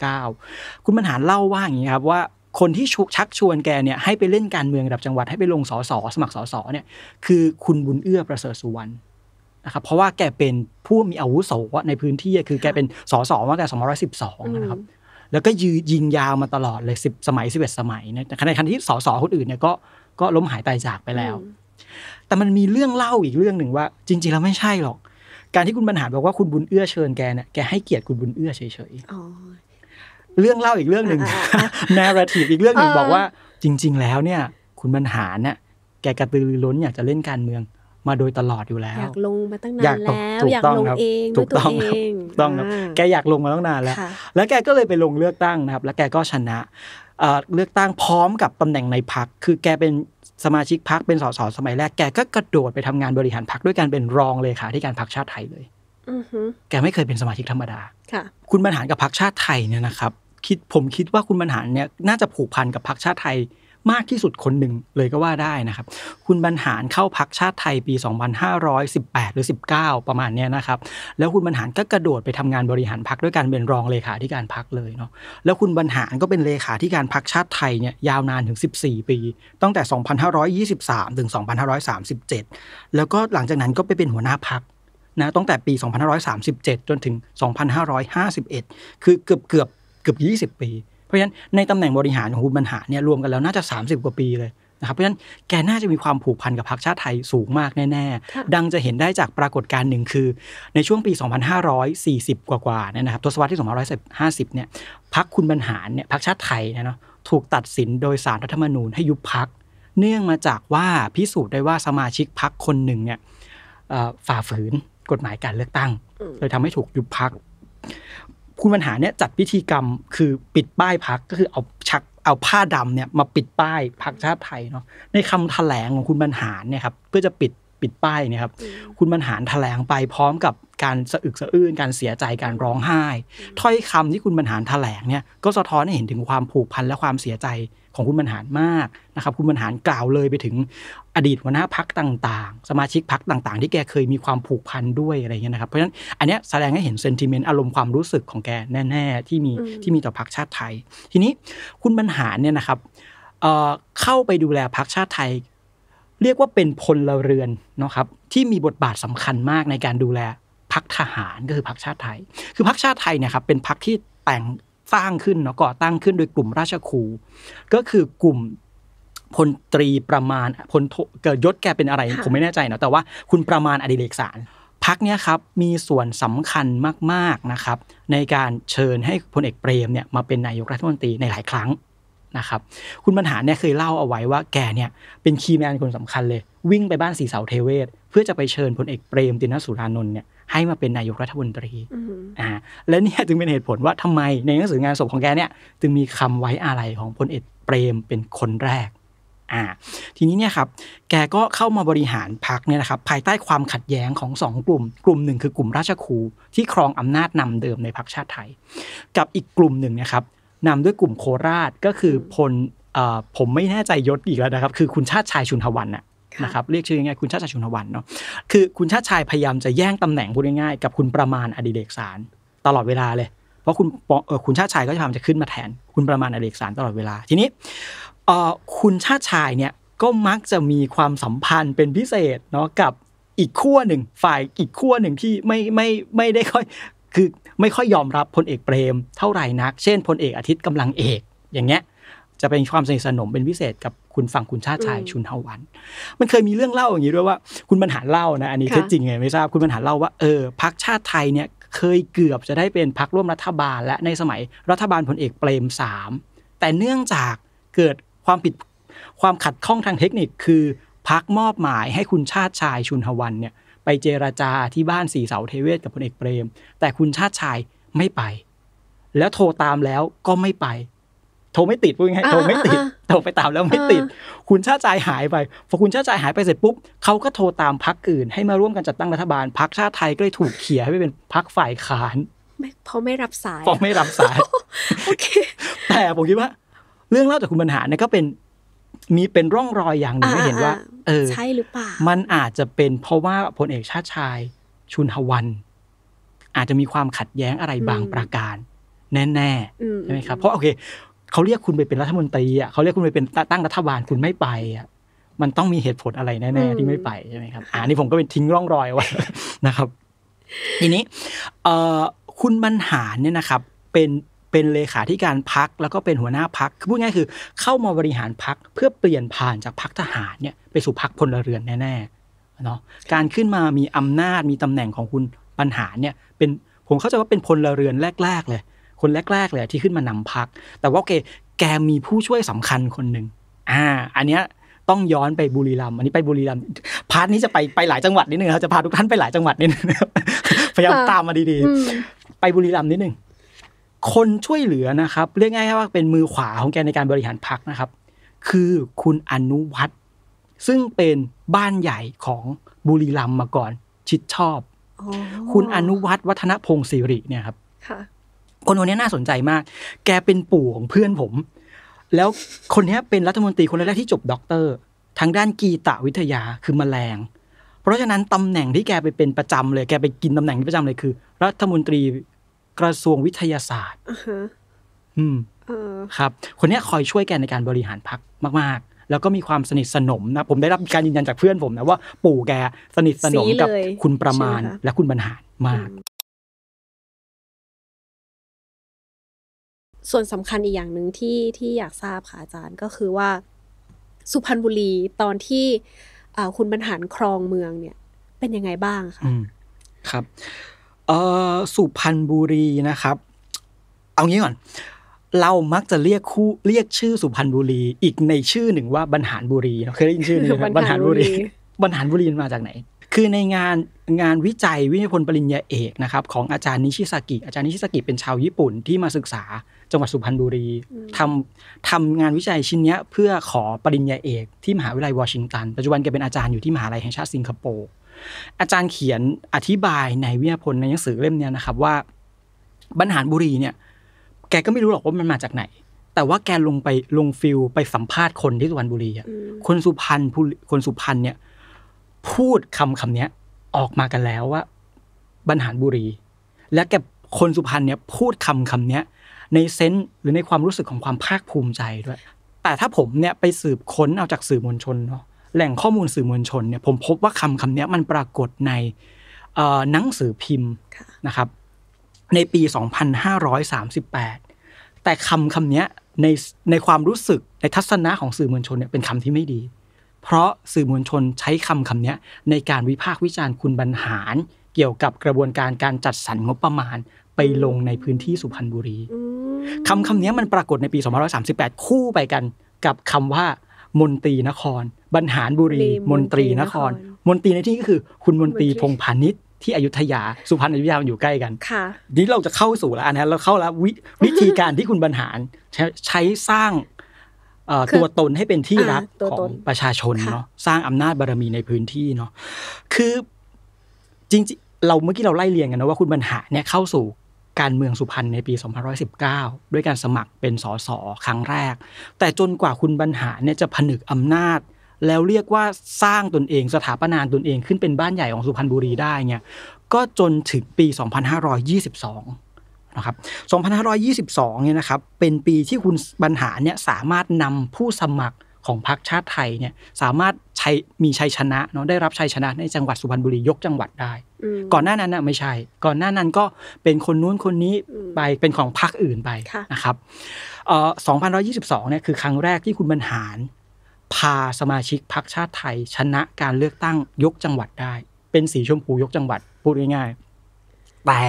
2519 คุณบรรหารเล่าว่าอย่างนี้ครับว่าคนที่ชักชวนแกเนี่ยให้ไปเล่นการเมืองระดับจังหวัดให้ไปลงสสสมัครสสเนี่ยคือคุณบุญเอื้อประเสริฐสุวรรณนะครับเพราะว่าแกเป็นผู้มีอาวุโสในพื้นที่คือ แกเป็นสสมาแต่212นะครับแล้วก็ยืยิงยาวมาตลอดเลยสิบสมัยสิบเอ็ดสมัยนะแต่ในขณะที่สสคนอื่นเนี่ยก็ก็ล้มหายตายจากไปแล้ว แต่มันมีเรื่องเล่าอีกเรื่องหนึ่งว่า จริง ๆ แล้วไม่ใช่หรอก การที่คุณบรรหารบอกว่าคุณบุญเอื้อเชิญแกเนี่ย แกให้เกียรติคุณบุญเอื้อเฉยๆเรื่องเล่าอีกเรื่องหนึ่งนาราทีฟอีกเรื่องหนึ่งบอกว่า จริง ๆ แล้วเนี่ย คุณบรรหารเนี่ยแกกระตือรือร้นอยากจะเล่นการเมือง มาโดยตลอดอยู่แล้ว อยากลงมาตั้งนานแล้วอยากลงเองถูกต้องครับต้องครับแกอยากลงมาตั้งนานแล้ว แล้วแกก็เลยไปลงเลือกตั้งนะครับ แล้วแกก็ชนะเลือกตั้งพร้อมกับตำแหน่งในพัก คือแกเป็นสมาชิกพักเป็นสส สมัยแรก แกก็กระโดดไปทำงานบริหารพักด้วยการเป็นรองเลขาธิการพักชาติไทยเลยแกไม่เคยเป็นสมาชิกธรรมดา คุณบรรหารกับพักชาติไทยเนี่ยนะครับคิดผมคิดว่าคุณบรรหารเนี่ยน่าจะผูกพันกับพักชาติไทยมากที่สุดคนหนึ่งเลยก็ว่าได้นะครับ คุณบรรหารเข้าพักชาติไทยปี 2518 หรือ 19 ประมาณนี้นะครับ แล้วคุณบรรหารก็กระโดดไปทำงานบริหารพักด้วยการเป็นรองเลขาธิการพักเลยเนาะ แล้วคุณบรรหารก็เป็นเลขาธิการพักชาติไทยเนี่ยยาวนานถึง 14 ปี ตั้งแต่ 2523 ถึง 2537 แล้วก็หลังจากนั้นก็ไปเป็นหัวหน้าพักนะ ตั้งแต่ปี 2537 จนถึง 2551 คือเกือบเกือบเกือบ 20 ปีราะฉะนั้นในตำแหน่งบริหารของคุณบรรหารเนี่ยรวมกันแล้วน่าจะ 30 กว่าปีเลยนะครับเพราะฉะนั้นแกน่าจะมีความผูกพันกับพรรคชาติไทยสูงมากแน่ ๆ ดังจะเห็นได้จากปรากฏการณ์หนึ่งคือในช่วงปี 2540 กว่าาเนี่ยนะครับทศวรรษที่ 2550เนี่ยพรรคคุณบรรหารเนี่ยพรรคชาติไทยเนาะถูกตัดสินโดยสารรัฐธรรมนูญให้ยุบพรรคเนื่องมาจากว่าพิสูจน์ได้ว่าสมาชิกพรรคคนหนึ่งเนี่ยฝ่าฝืนกฎหมายการเลือกตั้งเลยทำให้ถูกยุบพรรคคุณบรรหารเนี่ยจัดพิธีกรรมคือปิดป้ายพักก็คือเอาชักเอาผ้าดำเนี่ยมาปิดป้ายพักชาติไทยเนาะในคำแถลงของคุณบรรหารเนี่ยครับเพื่อจะปิดปิดป้ายเนี่ยครับคุณบรรหารแถลงไปพร้อมกับการสะอึกสะอื้นการเสียใจการร้องไห้ ถ้อยคำที่คุณบรรหารแถลงเนี่ยก็สะท้อนให้เห็นถึงความผูกพันและความเสียใจของคุณบรรหารมากนะครับคุณบรรหารกล่าวเลยไปถึงอดีตหัวหน้าพักต่างๆ สมาชิกพักต่างๆ ที่แกเคยมีความผูกพันด้วยอะไรเงี้ยนะครับเพราะฉะนั้นอันเนี้ยแสดงให้เห็นเซนติเมนต์อารมณ์ความรู้สึกของแกแน่ ๆ ที่มีที่มีต่อพักชาติไทย ทีนี้คุณบรรหารเนี่ยนะครับเข้าไปดูแลพักชาติไทยเรียกว่าเป็นพลเรือนนะครับที่มีบทบาทสำคัญมากในการดูแลพักทหารก็คือพักชาติไทย คือพักชาติไทยเนี่ยครับเป็นพักที่แต่งสร้างขึ้นเนาะก่อตั้งขึ้นโดยกลุ่มราชครู ก็คือกลุ่มพลตรีประมาณพลเกิดยศแกเป็นอะไรผมไม่แน่ใจเนาะแต่ว่าคุณประมาณอดิเรกสาร พักเนี่ยครับมีส่วนสำคัญมากๆนะครับ ในการเชิญให้พลเอกเปรมเนี่ยมาเป็นนายกรัฐมนตรีในหลายครั้งนะครับ คุณบรรหารเนี่ยเคยเล่าเอาไว้ว่าแกเนี่ยเป็นคีย์แมนคนสำคัญเลย วิ่งไปบ้านสีเสาเทเวศ เพื่อจะไปเชิญพลเอกเปรมตินสุรานนท์เนี่ยให้มาเป็นนายกรัฐมนตรีอ่าและนี่จึงเป็นเหตุผลว่าทำไมในหนังสืองานศพของแกเนี่ยจึงมีคำไว้อาลัยของพลเอกเปรมเป็นคนแรก อ่า ทีนี้เนี่ยครับ แกก็เข้ามาบริหารพักเนี่ยนะครับ ภายใต้ความขัดแย้งของสองกลุ่มกลุ่มหนึ่งคือกลุ่มราชคูที่ครองอำนาจนำเดิมในพักชาติไทย กับอีกกลุ่มหนึ่งนะครับนำด้วยกลุ่มโคราชก็คือพลผมไม่แน่ใจยศอีกแล้วนะครับ คือคุณชาติชายชุนทวันนะครับเรียกชื่อยังไงคุณชาติชายชุนทวันเนาะคือคุณชาติชายพยายามจะแย่งตำแหน่งพูดง่ายๆกับคุณประมาณอดีเดกสารตลอดเวลาเลย เพราะคุณคุณชาติชายก็จะพยายามจะขึ้นมาแทนคุณประมาณอดีเดกสารตลอดเวลา ทีนี้คุณชาติชายเนี่ยก็มักจะมีความสัมพันธ์เป็นพิเศษเนาะกับอีกขั้วหนึ่งฝ่ายอีกขั้วหนึ่งที่ไม่ไม่ไม่ได้ค่อยคือไม่ค่อยยอมรับพลเอกเปรมเท่าไหร่นัก เช่นพลเอกอาทิตย์กำลังเอกอย่างเงี้ยจะเป็นความสนิทสนมเป็นพิเศษกับคุณฝั่งคุณชาติชาย ชุนเฮาวัน มันเคยมีเรื่องเล่าอย่างนี้ด้วยว่าคุณบรรหารเล่านะอันนี้เท็จจริงไงไม่ทราบคุณบรรหารเล่าว่า เออพักชาติไทยเนี่ยเคยเกือบจะได้เป็นพักร่วมรัฐบาล และในสมัยรัฐบาลพลเอกเปรมสามแต่เนื่องจากเกิดความผิดความขัดข้องทางเทคนิค คือพักมอบหมายให้คุณชาติชายชุนหวันเนี่ยไปเจรจาที่บ้านสีเสาเทเวศกับพลเอกเปรม แต่คุณชาติชายไม่ไป แล้วโทรตามแล้วก็ไม่ไป โทรไม่ติดพูดง่ายโทรไม่ติดโทรไปตามแล้วไม่ติด คุณชาติชายหายไปพอคุณชาติชายหายไปเสร็จปุ๊บเขาก็โทรตามพักอื่น ให้มาร่วมกันจัดตั้งรัฐบาลพักชาติไทยก็เลยถูกเขี่ยให้เป็นพักฝ่ายค้าน เพราะไม่รับสายเพราะไม่รับสายโอเคแต่ผมคิดว่า เรื่องเล่าจากคุณบรรหารเนี่ยก็เป็นมีเป็นร่องรอยอย่างหนึ่งให้เห็นว่า เออใช่หรือเปล่ามันอาจจะเป็นเพราะว่าพลเอกชาติชายชุนหวัน อาจจะมีความขัดแย้งอะไรบางประการ แน่ๆใช่ไหมครับเพราะโอเคเขาเรียกคุณไปเป็นรัฐมนตรีอ่ะเขาเรียกคุณไปเป็นตั้งรัฐบาลคุณไม่ไปอ่ะมันต้องมีเหตุผลอะไรแน่ๆที่ไม่ไปใช่ไหมครับ อ่านี่ผมก็เป็นทิ้งร่องรอยไว้นะครับ ทีนี้เอคุณบรรหารเนี่ยนะครับเป็นเป็นเลขาธิการพักแล้วก็เป็นหัวหน้าพักคือพูดง่ายคือเข้ามาบริหารพักเพื่อเปลี่ยนผ่านจากพักทหารเนี่ยไปสู่พักพลเรือนแน่ๆเนาะ การขึ้นมามีอำนาจมีตำแหน่งของคุณ ปัญหาเนี่ย เป็นผมเข้าใจว่าเป็นพลเรือนแรก ๆ เลย คนแรก ๆเลยที่ขึ้นมานำพัก แต่ว่าโอเคแกมีผู้ช่วยสำคัญคนหนึ่งอ่าอันเนี้ยต้องย้อนไปบุรีรัมย์อันนี้ไปบุรีรัมย์พาร์ทนี้จะไปไปหลายจังหวัดนิดนึงครับจะพาทุกท่านไปหลายจังหวัดนิดนึงพยายามตามมาดีๆ ไปบุรีรัมย์นิดนึงคนช่วยเหลือนะครับ เรียกง่ายๆว่าเป็นมือขวาของแกในการบริหารพักนะครับ คือคุณอนุวัฒน์ซึ่งเป็นบ้านใหญ่ของบุรีรัมย์มาก่อนชิดชอบคุณอนุวัฒน์วัฒนพงศิริเนี่ยครับคนคนนี้น่าสนใจมาก แกเป็นปู่ของเพื่อนผม แล้วคนนี้เป็นรัฐมนตรีคนแรกที่จบด็อกเตอร์ทางด้านกีตวิทยาคือมแมลง เพราะฉะนั้นตำแหน่งที่แกไปเป็นประจำเลย แกไปกินตำแหน่งที่ประจำเลยคือ รัฐมนตรีกระทรวงวิทยาศาสตร์อืมครับ คนนี้คอยช่วยแกในการบริหารพักมาก ๆ แล้วก็มีความสนิทสนมนะ ผมได้รับการยืนยันจากเพื่อนผมนะว่า ปู่แกสนิทสนมกับคุณประมาณและคุณบรรหารมาก ส่วนสำคัญอีกอย่างหนึ่งที่ที่อยากทราบค่ะอาจารย์ก็คือว่าสุพรรณบุรีตอนที่คุณบรรหารครองเมืองเนี่ย เป็นยังไงบ้างคะครับเออสุพรรณบุรีนะครับเอางี้ก่อน เรามักจะเรียกคู่เรียกชื่อสุพรรณบุรี อีกในชื่อหนึ่งว่าบรรหารบุรีเคยได้ยินชื่อนี้บรรหารบุรีบรรหารบุรีมาจากไหน คือในงานงานวิจัยวิทยพลปริญญาเอกนะครับ ของอาจารย์นิชิสากิอาจารย์นิชิสากิเป็นชาวญี่ปุ่นที่มาศึกษาจังหวัดสุพรรณบุรีทำทำงานวิจัยชิ้นนี้เพื่อขอปริญญาเอกที่มหาวิทยาลัยวอชิงตันปัจจุบันแกเป็นอาจารย์อยู่ที่มหาลัยแห่งชาติสิงคโปร์อาจารย์เขียนอธิบายในวิทยาพลในหนังสือเล่มนี้นะครับว่าบรรหารบุรีเนี่ย แกก็ไม่รู้หรอกว่ามันมาจากไหน แต่ว่าแกลงไปลงฟิลไปสัมภาษณ์คนที่สุพรรณบุรีอ่ะคนสุพรรณคนสุพรรณเนี่ยพูดคำคำนี้ออกมากันแล้วว่าบรรหารบุรี และแกคนสุพรรณเนี่ยพูดคำคำนี้ในเซนส์หรือในความรู้สึกของความภาคภูมิใจด้วยแต่ถ้าผมเนี่ยไปสืบค้นเอาจากสื่อมวลชนเนาะแหล่งข้อมูลสื่อมวลชนเนี่ยผมพบว่าคำคำนี้มันปรากฏในหนังสือพิมพ์นะครับในปี 2538 แต่คำคำนี้ในในความรู้สึกในทัศนะของสื่อมวลชนเนี่ยเป็นคำที่ไม่ดี เพราะสื่อมวลชนใช้คำคำนี้ในการวิพากษ์วิจารณ์คุณบรรหาร เกี่ยวกับกระบวนการการจัดสรรงบประมาณไปลงในพื้นที่สุพรรณบุรีคำคำนี้มันปรากฏในปี 2538 คู่ไปกันกับคำว่ามนตรีนคร บรรหารบุรีมนตรีนคร มนตรีในที่ก็คือคุณมนตรีพงพาณิชย์ที่อยุธยา สุพรรณอยุธยาอยู่ใกล้กัน ค่ะ นี้เราจะเข้าสู่แล้วนะเราเข้าแล้ว วิธีการที่คุณบรรหารใช้สร้างตัวตนให้เป็นที่รักของประชาชนเนาะสร้างอำนาจบารมีในพื้นที่เนาะคือจริง ๆ เราเมื่อกี้เราไล่เรียงกันนะว่าคุณบรรหารเนี่ยเข้าสู่การเมืองสุพรรณในปี 2519 ด้วยการสมัครเป็นสส ครั้งแรก แต่จนกว่าคุณบรรหารเนี่ยจะผนึกอำนาจ แล้วเรียกว่าสร้างตนเองสถาปนานตนเองขึ้นเป็นบ้านใหญ่ของสุพรรณบุรีได้เนี่ยก็จนถึงปี 2522 นะครับ 2522 เนี่ยนะครับ เป็นปีที่คุณบรรหารเนี่ยสามารถนำผู้สมัครของพรรคชาติไทยเนี่ยสามารถชัยมีชัยชนะเนาะได้รับชัยชนะในจังหวัดสุพรรณบุรียกจังหวัดได้ ก่อนหน้านั้นน่ะไม่ใช่ ก่อนหน้านั้นก็เป็นคนนู้นคนนี้ไปเป็นของพรรคอื่นไปนะครับเอ่อ2ี2 2เนี่ยคือครั้งแรกที่คุณบรรหารพาสมาชิกพรรคชาติไทยชนะการเลือกตั้งยกจังหวัดได้ เป็นสีชมพูยกจังหวัดพูดง่ายๆแต่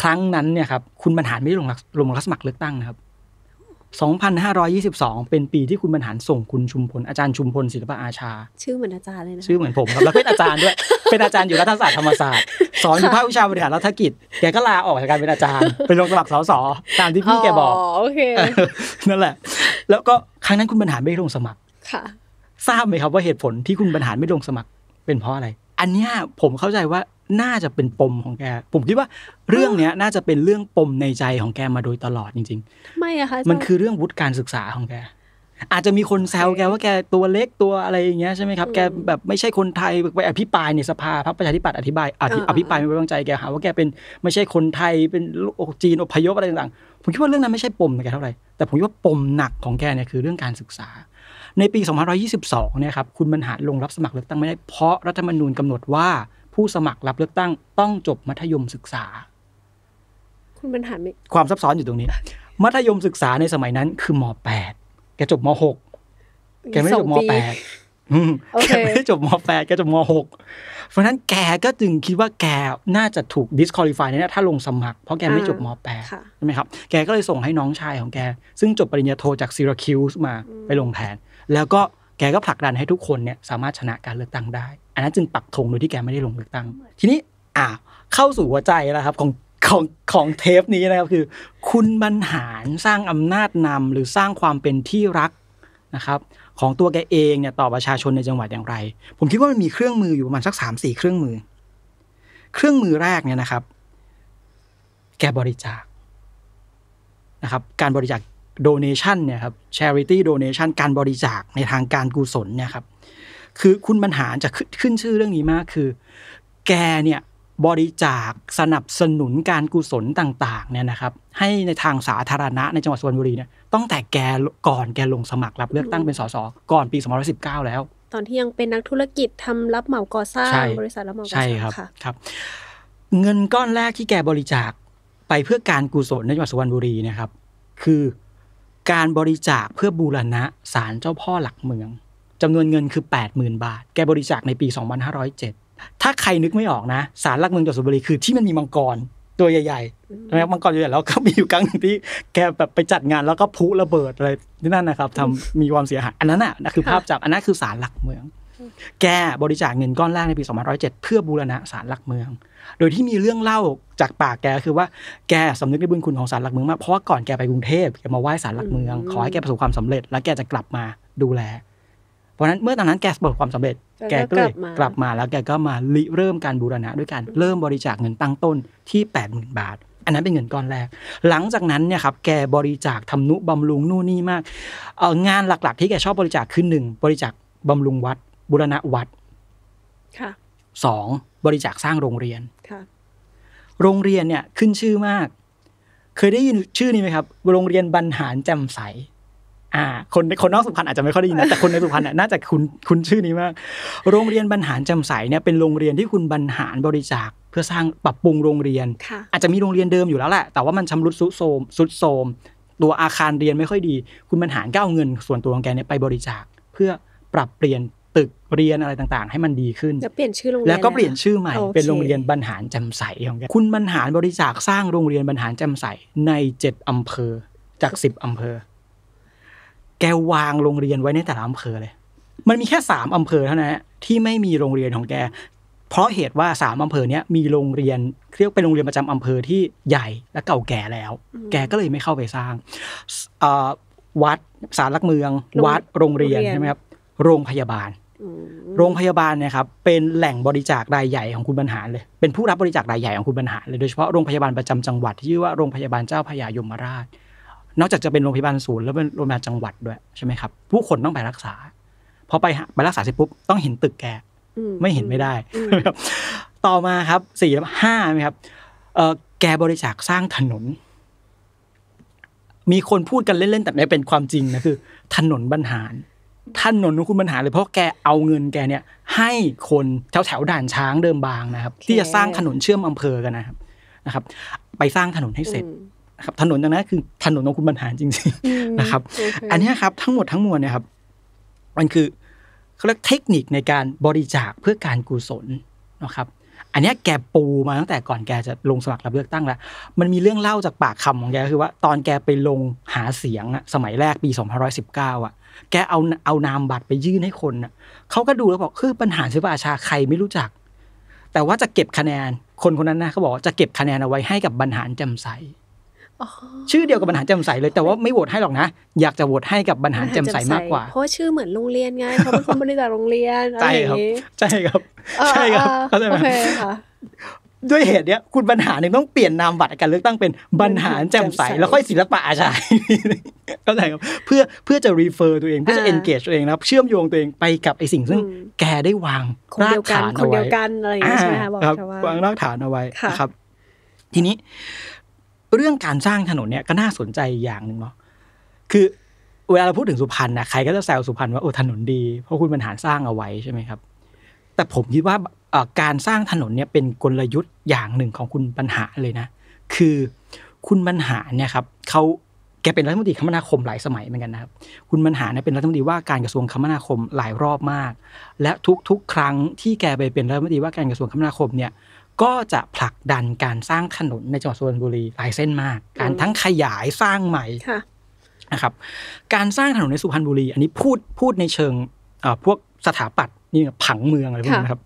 ครั้งนั้นเนี่ยครับคุณบรรหารไม่ได้ลงลงรับสมัครเลือกตั้งนะครับ2522 เป็นปีที่คุณบรรหารส่งคุณชุมพลอาจารย์ชุมพลศิลปอาชา ชื่อเหมือนอาจารย์เลยนะชื่อเหมือนผมครับแล้วเป็นอาจารย์ด้วย เป็นอาจารย์อยู่รัฐศาสตร์ธรรมศาสตร์สอนอยู่ภาควิชาบริหารรัฐกิจแกก็ลาออกจากการเป็นอาจารย์เป็นลงสมัครสสตามที่พี่แกบอกนั่นแหละแล้วก็ครั้งนั้นคุณบรรหารไม่ลงสมัครค่ะทราบไหมครับว่าเหตุผลที่คุณบรรหารไม่ลงสมัคร เป็นเพราะอะไร อันนี้ผมเข้าใจว่าน่าจะเป็นปมของแกผมคิดว่าเรื่องเนี้ยน่าจะเป็นเรื่องปมในใจของแกมาโดยตลอดจริงๆ ไม่อะคะมันคือเรื่องวุฒิการศึกษาของแกอาจจะมีคนแซวแกว่าแกตัวเล็กตัวอะไรอย่างเงี้ยใช่ไหมครับแกแบบไม่ใช่คนไทยไปอภิปรายในสภาพรรคประชาธิปัตย์อธิบายอธิอภิปรายไม่ไว้วางใจแกหาว่าแกเป็นไม่ใช่คนไทยเป็นจีนอพยพอะไรต่างๆผมคิดว่าเรื่องนั้นไม่ใช่ปมแกเท่าไหร่แต่ผมคิดว่าปมหนักของแกเนี่ยคือเรื่องการศึกษา ในปี2522เนี่ยครับคุณบรรหารลงรับสมัครเลือกตั้งไม่ได้เพราะรัฐธรรมนูญกำหนดว่าผู้สมัครรับเลือกตั้งต้องจบมัธยมศึกษา คุณปัญหาไมความซับซ้อนอยู่ตรงนี้ มัธยมศึกษาในสมัยนั้นคือมแปด แกจบมหก แกไม่จบมแปดแกไม่ได้จบมแปดแกจบมหกเพราะนั้นแกก็จึงคิดว่าแกน่าจะถูก disqualify แน่ๆถ้าลงสมัครเพราะแกไม่จบมแปดใช่ไหมครับ แกก็เลยส่งให้น้องชายของแก ซึ่งจบปริญญาโทจากซิราคิวส์มา ไปลงแทนแล้วก็แกก็ผลักดันให้ทุกคนเนี่ย สามารถชนะการเลือกตั้งได้ อันนั้นจึงปักธงโดยที่แกไม่ได้ลงเลือกตั้ง ทีนี้ อ่า เข้าสู่หัวใจแล้วครับของของของเทปนี้นะครับคือ คุณบรรหารสร้างอำนาจนำหรือสร้างความเป็นที่รักนะครับ ของตัวแกเองเนี่ย ต่อประชาชนในจังหวัดอย่างไร ผมคิดว่ามันมีเครื่องมืออยู่ประมาณสักสามสี่เครื่องมือ เครื่องมือแรกเนี่ยนะครับ แกบริจาคนะครับ การบริจาคโ o n a t i o n เนี่ยครับ charity donation การบริจาคในทางการกุศลเนี่ยครับ คือคุณบรรหารจะขึ้นชื่อเรื่องนี้มากคือ แกเนี่ยบริจาคสนับสนุนการกุศลต่าง ๆ เนี่ยนะครับ ให้ในทางสาธารณะในจังหวัดสุพรรณบุรีเนี่ย ตั้งแต่แกก่อนแกลงสมัครรับเลือกตั้งเป็นสสก่อนปี2519 แล้ว ตอนที่ยังเป็นนักธุรกิจทำรับเหมาก่อสร้างบริษัทรับเหมาก่อสร้างใช่ครับครับ เงินก้อนแรกที่แกบริจาคไปเพื่อการกุศลในจังหวัดสุพรรณบุรีนะครับ คือการบริจาคเพื่อบูรณะศาลเจ้าพ่อหลักเมืองจำนวนเงินคือ 80,000 บาท แกบริจาคในปี 2507ถ้าใครนึกไม่ออกนะศาลหลักเมืองจังหวัดสุพรรณบุรีคือที่มันมีมังกรตัวใหญ่ๆนะครับมังกรใหญ่แล้วก็มีอยู่ครั้งที่ แกแบบไปจัดงานแล้วก็พุ ระเบิดอะไรที่นั่นนะครับทำมีความเสียหายอันนั้นน่ะคือภาพจำอันนั้นคือศาลหลักเมืองแกบริจาคเงินก้อนแรกในปี2507เพื่อบูรณะศาลหลักเมือง โดยที่มีเรื่องเล่าจากปากแกคือว่าแกสำนึกในบุญคุณของศาลหลักเมืองมาก เพราะก่อนแกไปกรุงเทพแกมาไหว้ศาลหลักเมือง ขอให้แกประสบความสำเร็จแล้วแกจะกลับมาดูแล เพราะนั้นเมื่อตอนนั้นแกประสบความสำเร็จแกก็เลยกลับมา แล้วแกก็มาริเริ่มการบูรณะ ด้วยการเริ่มบริจาคเงินตั้งต้นที่ 80,000 บาท อันนั้นเป็นเงินก้อนแรกหลังจากนั้นเนี่ยครับแกบริจาคทำนุบำรุงนู่นนี่มากงานหลักๆที่แกชอบบริจาคคือหนึ่งบริจาคบำรุงวัดบุรณะวัด สองบริจาคสร้างโรงเรียนโรงเรียนเนี่ยขึ้นชื่อมาก เคยได้ยินชื่อนี้ไหมครับ โรงเรียนบรรหารแจ่มใสอ่า คนคนนอกสุพรรณอาจจะไม่ค่อยได้ยินนะแต่คนในสุพรรณน่าจะคุณคุณชื่อนี้มาก โรงเรียนบรรหารแจ่มใส เนี่ยเป็นโรงเรียนที่คุณบรรหารบริจาค เพื่อสร้างปรับปรุงโรงเรียน อาจจะมีโรงเรียนเดิมอยู่แล้วแหละแต่ว่ามันชำรุดสุดโทมสุดโทมตัวอาคารเรียนไม่ค่อยดี คุณบรรหารก็เอาเงิน ส่วนตัวของแกเนี่ยไปบริจาค เพื่อปรับเปลี่ยนตึกเรียนอะไรต่างๆ ให้มันดีขึ้น แล้วเปลี่ยนชื่อโรงเรียนแล้วก็เปลี่ยนชื่อใหม่เป็นโรงเรียนบรรหารจำใสของแกคุณบรรหารบริจาคสร้างโรงเรียนบรรหารจำใสในเจ็ดอำเภอจากสิบอำเภอ แกวางโรงเรียนไว้ในแต่ละอำเภอเลย มันมีแค่สามอำเภอเท่านั้นที่ไม่มีโรงเรียนของแกเพราะเหตุว่าสามอำเภอเนี้ยมีโรงเรียนเรียกเป็นโรงเรียนประจำอำเภอที่ใหญ่และเก่าแก่แล้ว แกก็เลยไม่เข้าไปสร้างวัดสารลักเมือง วัดโรงเรียนใช่ไหมครับโรงพยาบาลโรงพยาบาลเนี่ยครับ เป็นแหล่งบริจาครายใหญ่ของคุณบรรหารเลยเป็นผู้รับบริจาครายใหญ่ของคุณบรรหารเลยโดยเฉพาะโรงพยาบาลประจำจังหวัด ที่ชื่อว่าโรงพยาบาลเจ้าพยายมราช นอกจากจะเป็นโรงพยาบาลศูนย์แล้วเป็นโรงพยาบาลจังหวัดด้วยใช่ไหมครับผู้คนต้องไปรักษาพอไปไปรักษาเสร็จปุ๊บต้องเห็นตึกแกไม่เห็นไม่ได้ต่อมาครับสี่ห้าไหมครับแกบริจาคสร้างถนน มีคนพูดกันเล่น ๆ แต่ไม่เป็นความจริงนะคือ ถนนบรรหารท่านนนทคุณปัญหาเลย เพราะแกเอาเงินแกเนี่ยให้คนแถวแถวด่านช้างเดิมบางนะครับ ที่จะสร้างถนนเชื่อมอำเภอกันนะครับนะครับไปสร้างถนนให้เสร็จครับถนนตรงนั้นคือถนนของคุณบรรหารจริงๆนะครับ อันนี้ครับ ทั้งหมดทั้งมวลเนี่ยครับมันคือเขาเรียกเทคนิคในการบริจาคเพื่อการกุศลนะครับ อันนี้แกปูมา ตั้งแต่ก่อนแกจะลงสมัครรับเลือกตั้งแล้ว มันมีเรื่องเล่าจากปากคำของแกคือว่าตอนแกไปลงหาเสียงอะสมัยแรกปี2519อ่ะแกเอาเอานามบัตรไปยื่นให้คนน่ะ เขาก็ดูแล้วบอกคือปัญหาศิลปอาชาใครไม่รู้จัก แต่ว่าจะเก็บคะแนน คนคนนั้นนะเขาบอกจะเก็บคะแนนเอาไว้ให้กับบรรหารจำใสชื่อเดียวกับบรรหารจำใสเลยแต่ว่าไม่โหวตให้หรอกนะอยากจะโหวตให้กับบรรหารจำใสมากกว่าเพราะชื่อเหมือนโรงเรียนไงเขาเป็นคนบริจาคโรงเรียนใช่ครับใช่ครับ ใช่ครับเข้าใจไหมด้วยเหตุเนี้ย คุณบรรหารเนี่ยต้องเปลี่ยนนามบัตรการเลือกตั้งเป็นบรรหารแจ่มใส แล้วค่อยศิลปะอาชายเข้าใจครับ เพื่อเพื่อจะรีเฟอร์ ตัวเอง เพื่อจะเอนเกจตัวเองนะครับ เชื่อมโยงตัวเองไปกับไอสิ่งซึ่ง แกได้วางรากฐานเอาไว้คนเดียวกันอะไรอย่างเงี้ยใช่ไหมคะบอกวางรากฐานเอาไว้ครับ ทีนี้ เรื่องการสร้างถนนเนี่ยก็น่าสนใจอย่างหนึ่งเนาะ คือเวลาเราพูดถึงสุพรรณนะใครก็จะแซวสุพรรณว่าโอ้ถนนดี เพราะคุณบรรหารสร้างเอาไว้ใช่ไหมครับ แต่ผมคิดว่าการสร้างถนนเนี่ยเป็นกลยุทธ์อย่างหนึ่งของคุณปัญหาเลยนะ คือคุณปัญหาเนี่ยครับเขาแกเป็นรัฐมนตรีคมนาคมหลายสมัยเหมือนกันนะครับ คุณปัญหาเนี่ยเป็นรัฐมนตรีว่าการกระทรวงคมนาคมหลายรอบมาก และทุก ๆ ครั้งที่แกไปเป็นรัฐมนตรีว่าการกระทรวงคมนาคมเนี่ย ก็จะผลักดันการสร้างถนนในจังหวัดสุพรรณบุรี หลายเส้นมาก การทั้งขยายสร้างใหม่นะครับ การสร้างถนนในสุพรรณบุรี อันนี้พูดพูดในเชิงพวกสถาปัตย์นี่ผังเมืองอะไรพวกนี้ครับ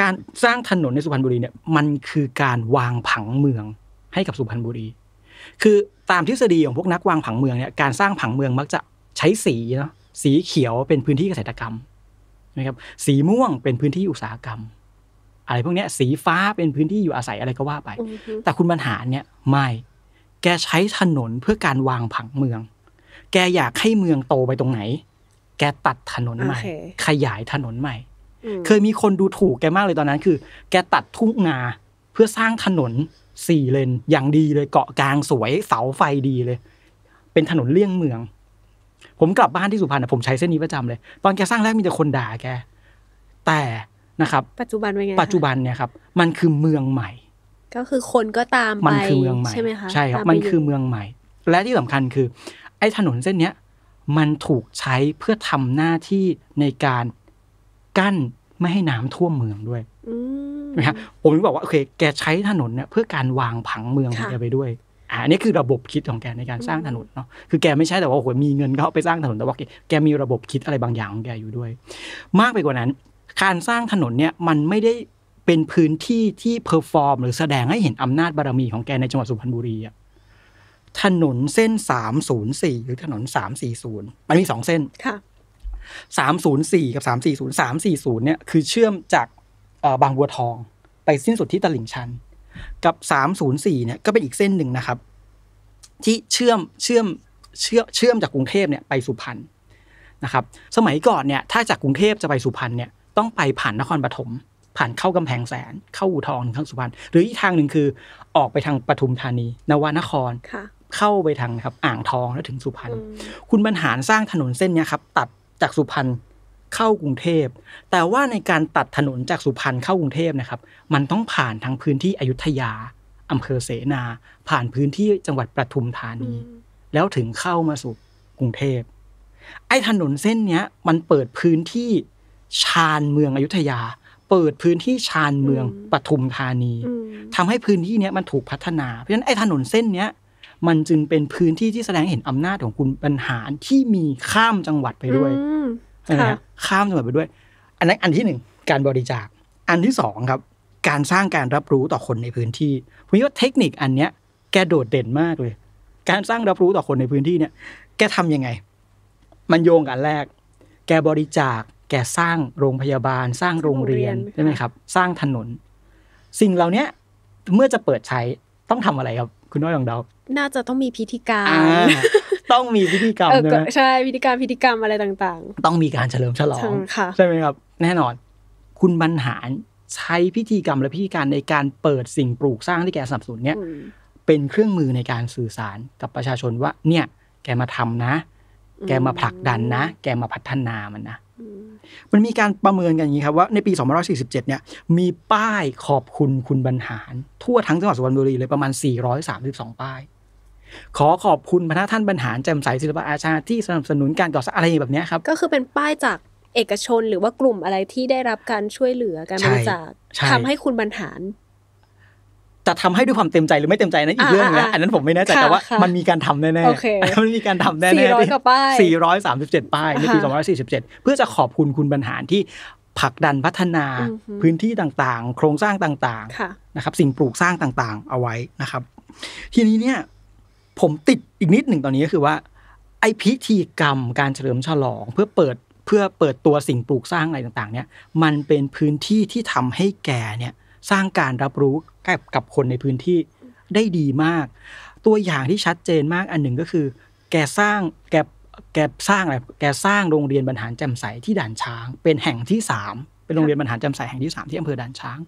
การสร้างถนนในสุพรรณบุรีเนี่ยมันคือการวางผังเมืองให้กับสุพรรณบุรี คือตามทฤษฎีของพวกนักวางผังเมืองเนี่ยการสร้างผังเมืองมักจะใช้สีเนาะสีเขียวเป็นพื้นที่เกษตรกรรมนะครับสีม่วงเป็นพื้นที่อุตสาหกรรม อะไรพวกนี้สีฟ้าเป็นพื้นที่อยู่อาศัยอะไรก็ว่าไป แต่คุณบรรหารเนี่ยไม่แกใช้ถนนเพื่อการวางผังเมือง แกอยากให้เมืองโตไปตรงไหน แกตัดถนนใหม่ ขยายถนนใหม่เคยมีคนดูถูกแกมากเลยตอนนั้นคือ แกตัดทุ่งนา เพื่อสร้างถนนสี่เลน อย่างดีเลยเกาะกลางสวยเสาไฟดีเลย เป็นถนนเลี่ยงเมือง ผมกลับบ้านที่สุพรรณผมใช้เส้นนี้ประจำเลย ตอนแกสร้างแรกมีแต่คนด่าแก แต่นะครับ ปัจจุบันเป็นไงปัจจุบันเนี่ยครับ มันคือเมืองใหม่ ก็คือคนก็ตามมันคือเมืองใหม่ใช่ไหมคะใช่ครับ มันคือเมืองใหม่ และที่สำคัญคือ ไอ้ถนนเส้นเนี้ย มันถูกใช้เพื่อทำหน้าที่ในการกั้นไม่ให้น้ำท่วมเมืองด้วยนะฮะผมถึงบอกว่าโอเค แกใช้ถนนเนี่ยเพื่อการวางผังเมืองของแกไปด้วยอันนี้คือระบบคิดของแกในการสร้างถนนเนาะคือแกไม่ใช่แต่ว่าโอ้โหมีเงินเขาไปสร้างถนน แต่ว่าแกมีระบบคิดอะไรบางอย่างของแกอยู่ด้วย มากไปกว่านั้น การสร้างถนนเนี่ยมันไม่ได้เป็นพื้นที่ที่เพอร์ฟอร์มหรือแสดงให้เห็นอำนาจบารมีของแกในจังหวัดสุพรรณบุรีอะถนนเส้นสามศูนย์สี่หรือถนนสสามี่ศูนย์มันมีสองเส้นสามศูนย์สี่กับสามสี่ศูนย์สามสี่ศูนย์เนี่ย คือเชื่อมจากบางบัวทอง ไปสิ้นสุดที่ตลิ่งชันกับสามศูนย์สี่เนี่ย ก็เป็นอีกเส้นหนึ่งนะครับ ที่เชื่อมเชื่อมเชื่อเชื่อมจากกรุงเทพเนี่ยไปสุพรรณนะครับ สมัยก่อนเนี่ยถ้าจากกรุงเทพจะไปสุพรรณเนี่ยต้องไปผ่านนครปฐมผ่านเข้ากำแพงแสนเข้าอู่ทองถึงข้างสุพรรณหรืออีกทางหนึ่งคือออกไปทางปทุมธานี นวานครเข้าไปทางครับอ่างทองแล้วถึงสุพรรณคุณบรรหารสร้างถนนเส้นนี้ครับตัดจากสุพรรณเข้ากรุงเทพแต่ว่าในการตัดถนนจากสุพรรณเข้ากรุงเทพนะครับ มันต้องผ่านทางพื้นที่อยุธยาอำเภอเสนา ผ่านพื้นที่จังหวัดปทุมธานี แล้วถึงเข้ามาสู่กรุงเทพไอ้ถนนเส้นเนี้ยมันเปิดพื้นที่ชานเมืองอยุธยา เปิดพื้นที่ชานเมืองปทุมธานี ทำให้พื้นที่เนี้ยมันถูกพัฒนาเพราะฉะนั้นไอ้ถนนเส้นเนี้ยมันจึงเป็นพื้นที่ ที่แสดงเห็นอำนาจของคุณบรรหารที่มีข้ามจังหวัดไปด้วยนะฮะข้ามจังหวัดไปด้วย อันนั้นอันที่หนึ่ง การบริจาคอันที่สองครับ การสร้างการรับรู้ต่อคนในพื้นที่ผมว่าเทคนิคอันเนี้ย แกโดดเด่นมากเลยการสร้างรับรู้ต่อคนในพื้นที่เนี่ย แกทํำยังไง มันโยงกันแรก แกบริจาค แกสร้างโรงพยาบาล สร้างโรงเรียนใช่ไหมครับ สร้างถนน สิ่งเหล่านี้เมื่อจะเปิดใช้ต้องทำอะไรครับ คุณน้อยลองเดาน่าจะต้องมีพิธีการต้องมีพิธีกรรมใช่ไหมใช่พิธีการพิธีกรรมอะไรต่าง ๆ ต้องมีการเฉลิมฉลอง ใช่ไหมครับ แน่นอน คุณบรรหารใช้พิธีกรรมและพิธีการในการเปิดสิ่งปลูกสร้างที่แกสนับสนุนเนี่ย เป็นเครื่องมือในการสื่อสารกับประชาชนว่า เนี่ย แกมาทำนะ แกมาผลักดันนะ แกมาพัฒนามันนะมันมีการประเมินกันอย่างนี้ครับว่า ในปี2547เนี่ย มีป้ายขอบคุณคุณบรรหารทั่วทั้งจังหวัดสุพรรณบุรีเลยประมาณ432ป้ายขอขอบคุณพระท่านบรรหารแจ่มใสศิลปอาชาที่สนับสนุนการก่อสร้างอะไรแบบนี้ครับ ก็คือเป็นป้ายจากเอกชนหรือว่ากลุ่มอะไรที่ได้รับการช่วยเหลือการบริจาคทำให้คุณบรรหาร จะทำาให้ด้วยความเต็มใจหรือไม่เต็มใจนั้นอีกเรื่องนงอันนั้นผมไม่แน่ใจแต่ว่ามันมีการทำาแน่ๆมันมีการทำแน่ๆสี่ร้อยกว่าป้ายสี่ร้อยสามสิบเจ็ดป้ายในปีสองรสี่สิบเจ็ดเพื่อจะขอบคุณคุณบรรหาร ที่ผลักดันพัฒนาพื้นที่ต่างๆ โครงสร้างต่างๆนะครับ สิ่งปลูกสร้างต่างๆเอาไว้นะครับ ทีนี้เนี่ยผมติดอีกนิดหนึ่งตอนนี้ก็คือว่า ไอพิธีกรรมการเฉลิมฉลองเพื่อเปิดเพื่อเปิดตัวสิ่งปลูกสร้างอะไรต่างๆเนี่ยมันเป็นพื้นที่ที่ทำให้แกเนี่ยสร้างการรับรู้กล้กับคนในพื้นที่ได้ดีมาก ตัวอย่างที่ชัดเจนมากอันหนึ่งก็คือ แกสร้าง แกแกสร้างอะไรแกสร้างโรงเรียนบรรหารแจ่มใสที่ด่านช้างเป็นแห่งที่สามเป็นโรงเรียนบรรหารจำสายแห่งที่3ที่อำเภอด่านช้าง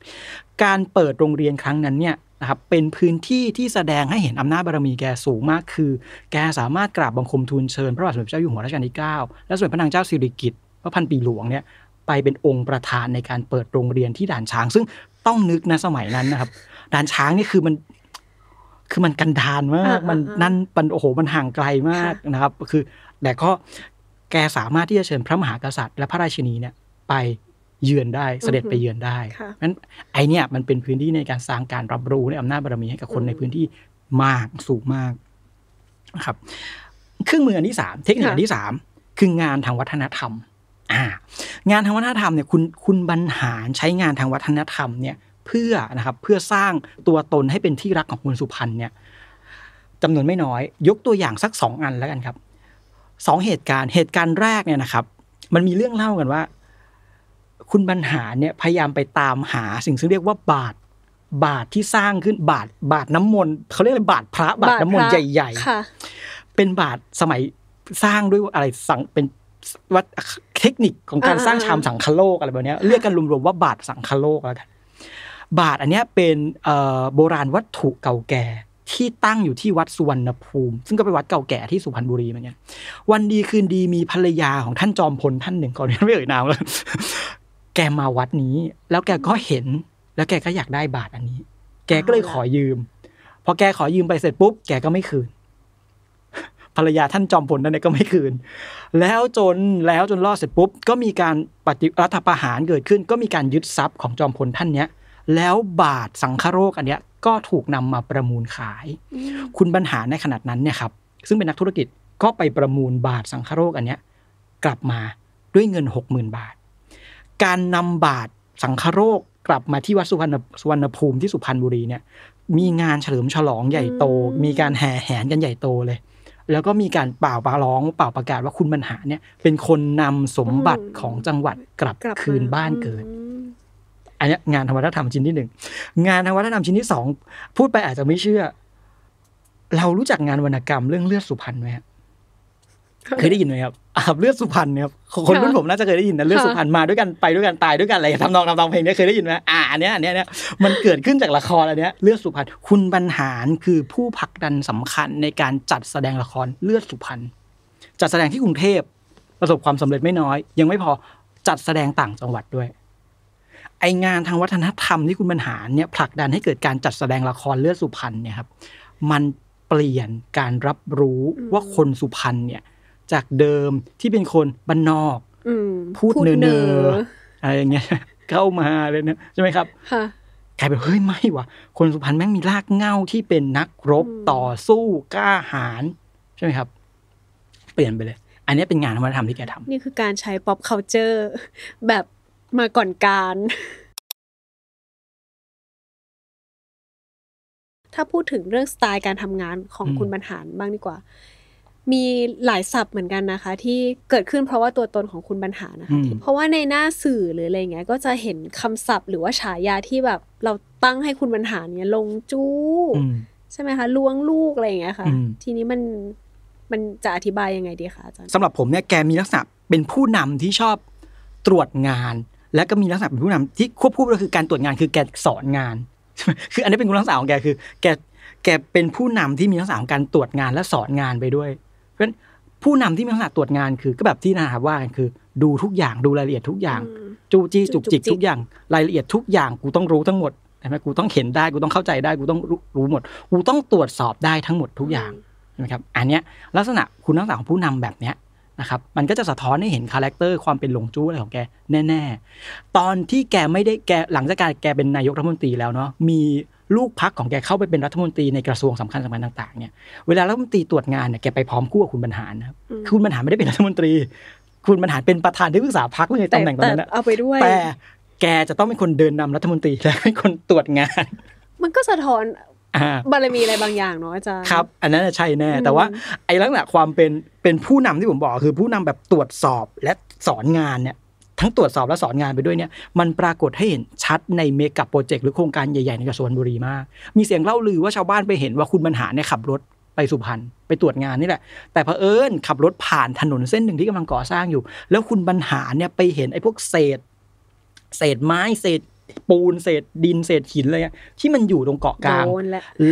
การเปิดโรงเรียนครั้งนั้นเนี่ยนะครับเป็นพื้นที่ที่แสดงให้เห็นอำนาจบารมีแกสูงมาก คือแกสามารถกราบบังคมทูลเชิญ พระบาทสมเด็จพระเจ้าอยู่หัวรัชกาลที่9และสมเด็จพระนางเจ้าสิริกิติ์พระพันปีหลวงเนี่ย ไปเป็นองค์ประธานในการเปิดโรงเรียนที่ด่านช้าง ซึ่งต้องนึกนะสมัยนั้นนะครับด่านช้างนี่คือมันคือมันกันดานมากมันนั่นปันโอ้โหมันห่างไกลมากนะครับคือ แต่ก็แกสามารถที่จะเชิญพระมหากษัตริย์และพระราชินีเนี่ยไปเยือนได้เสด็จไปเยือนได้นั้นไอเนี่ยมันเป็นพื้นที่ในการสร้างการรับรู้ในอำนาจบารมีให้กับคนในพื้นที่มากสูงมากนะครับ เครื่องมืออันที่สามเทคนิคอันที่สามคืองานทางวัฒนธรรม อ่า งานทางวัฒนธรรมเนี่ยคุณคุณบรรหารใช้งานทางวัฒนธรรมเนี่ย เพื่อนะครับเพื่อสร้างตัวตนให้เป็นที่รักของคนสุพรรณเนี่ยจำนวนไม่น้อย ยกตัวอย่างสักสองอันแล้วกันครับสองเหตุการณ์เหตุการณ์แรกเนี่ยนะครับ มันมีเรื่องเล่ากันว่าคุณบรรหารเนี่ยพยายามไปตามหาสิ่งที่เรียกว่าบาท บาทที่สร้างขึ้นบาทบาทน้ำมนต์เขาเรียกอะไรบาทพระบาทน้ำมนต์ใหญ่ๆเป็นบาทสมัยสร้างด้วยอะไรสังเป็นวัดเทคนิคของการสร้างชามสังคโลกอะไรแบบนี้เรียกกันรวมๆว่าบาทสังคโลกแล้วกันบาทอันนี้เป็นโบราณวัตถุเก่าแก่ที่ตั้งอยู่ที่วัดสุวรรณภูมิ ซึ่งก็เป็นวัดเก่าแก่ที่สุพรรณบุรีเหมือนกันวันดีคืนดีมีภรรยาของท่านจอมพลท่านหนึ่งก่อนไม่เอ่ยนามแล้วแกมาวัดนี้แล้วแกก็เห็นแล้วแกก็อยากได้บาทอันนี้ แกก็เลยขอยืมพอแกขอยืมไปเสร็จปุ๊บ แกก็ไม่คืน ภรรยาท่านจอมพลนั่นเองก็ไม่คืน แล้วจนแล้วจนรอดเสร็จปุ๊บก็มีการปฏิรัฐประหารเกิดขึ้นก็มีการยึดทรัพย์ของจอมพลท่านเนี้ยแล้วบาทสังฆโรคอันเนี้ยก็ถูกนำมาประมูลขาย คุณบรรหารในขนาดนั้นเนี่ยครับซึ่งเป็นนักธุรกิจก็ไปประมูลบาทสังฆโรคอันเนี้ยกลับมาด้วยเงินหกหมื่นบาทการนำบาตรสังฆโรคกลับมาที่วัดสุวรรณสุวรรณภูมิที่สุพรรณบุรีเนี่ยมีงานเฉลิมฉลองใหญ่โต มีการแห่แหนกันใหญ่โตเลย แล้วก็มีการเป่าปาร้องเป่าประกาศว่าคุณบรรหารเนี่ย เป็นคนนำสมบัติของจังหวัดกลับคืนบ้านเกิดอันนี้งานธรรมธรรมชิ้นที่หนึ่งงานธรรมธรรมชิ้นที่สองพูดไปอาจจะไม่เชื่อ เรารู้จักงานวรรณกรรม เรื่องเลือดสุพรรณไหมฮะเคยได้ยินไหมครับ อาบเลือดสุพรรณครับคนรุ่นผมน่าจะเคยได้ยินนะเลือดสุพรรณมาด้วยกันไปด้วยกันตายด้วยกันอะไรทำนองทำนองเพลงนี้เคยได้ยินไหมอ่าอันเนี้ยอันเนี้ยเนี้ยมันเกิดขึ้นจากละครอันเนี้ย เลือดสุพรรณคุณบรรหารคือผู้ผลักดันสำคัญในการจัดแสดงละครเลือดสุพรรณจัดแสดงที่กรุงเทพ ประสบความสำเร็จไม่น้อย ยังไม่พอจัดแสดงต่างจังหวัดด้วยไองานทางวัฒนธรรมที่คุณบรรหารเนี่ยผลักดันให้เกิดการจัดแสดงละครเลือดสุพรรณเนี่ยครับมันเปลี่ยนการรับรู้ว่าคนสุพรรณเนี่ยจากเดิมที่เป็นคนบ้านนอกพูดเนอนออะไรอย่างเงี้ยเข้ามาเลยนะใช่ไหมครับกลายเป็นเฮ้ยไม่วะคนสุพรรณแม่งมีรากเง้า ที่เป็นนักรบต่อสู้กล้าหาญใช่ไหมครับ เปลี่ยนไปเลย อันนี้เป็นงานวัฒนธรรมที่แกทำนี่คือการใช้ pop culture แบบมาก่อนการ ถ้าพูดถึงเรื่องสไตล์การทำงานของคุณบรรหารบ้างดีกว่ามีหลายศัพท์เหมือนกันนะคะ ที่เกิดขึ้นเพราะว่าตัวตนของคุณบรรหานะคะเพราะว่าในหน้าสื่อหรืออะไรเงี้ยก็จะเห็นคำศัพท์ หรือว่าฉายาที่แบบเราตั้งให้คุณบรรหาเนี่ยลงจู้ใช่ไหมคะล้วงลูกอะไรเงี้ยค่ะทีนี้มันมันจะอธิบายยังไงดีคะอาจารย์สำหรับผมเนี่ยแกมีลักษณะเป็นผู้นำที่ชอบตรวจงาน และก็มีลักษณะเป็นผู้นำที่ควบคู่ก็คือการตรวจงานคือแกสอนงานคือ อันนี้เป็นคุณลักษณะของแกคือแกแกเป็นผู้นำที่มีลักษณะของการตรวจงานและสอนงานไปด้วยเพราะฉะนั้นผู้นำที่มีลักษณะตรวจงานคือก็แบบที่นะครัว่ากันคือ ดูทุกอย่างดูรายละเอียดทุกอย่างจูจี้จุกจิกทุกอย่างรายละเอียดทุกอย่างกูต้องรู้ทั้งหมดใช่ไหมกูต้องเห็นได้กูต้องเข้าใจได้กูต้องรู้หมดกูต้องตรวจสอบได้ทั้งหมดทุกอย่างนะครับอันเนี้ยลักษณะคุณลักษณะของผู้นำแบบเนี้ยนะครับมันก็จะสะท้อนให้เห็นคาแรคเตอร์ความเป็นหลงจู้อะไรของแกแน่ๆ ตอนที่แกไม่ได้แกหลังจากการแกเป็นนายกรัฐมนตรีแล้วเนาะมีลูกพักของแกเข้าไปเป็นรัฐมนตรีในกระทรวงสำคัญสำคัญต่างๆเนี่ยเวลารัฐมนตรีตรวจงานเนี่ยแกไปพร้อมคู่กับคุณบรรหารนะครับคุณบรรหารไม่ได้เป็นรัฐมนตรี คุณบรรหารเป็นประธานที่ปรึกษาพักในตำแหน่งตอนนั้นเอาไปด้วยแต่แกจะต้องเป็นคนเดินนำรัฐมนตรีและเป็นคนตรวจงาน มันก็สะท้อนบารมีอะไรบางอย่างเนาะอาจารย์ครับอันนั้นใช่แน่แต่ว่าไอ้ลักษณะความเป็นเป็นผู้นำที่ผมบอก คือผู้นำแบบตรวจสอบและสอนงานเนี่ยทั้งตรวจสอบและสอนงานไปด้วยเนี่ยมันปรากฏให้เห็นชัดในเมกะโปรเจกต์หรือโครงการใหญ่ๆในกระทรวงบุรีมาก มีเสียงเล่าลือว่าชาวบ้านไปเห็นว่าคุณบรรหารเนี่ยขับรถไปสุพรรณไปตรวจงานนี่แหละ แต่เผอิญขับรถผ่านถนนเส้นหนึ่งที่กำลังก่อสร้างอยู่ แล้วคุณบรรหารเนี่ยไปเห็นไอ้พวกเศษ เศษไม้เศษ ปูนเศษดินเศษหินอะไรที่มันอยู่ตรงเกาะกลาง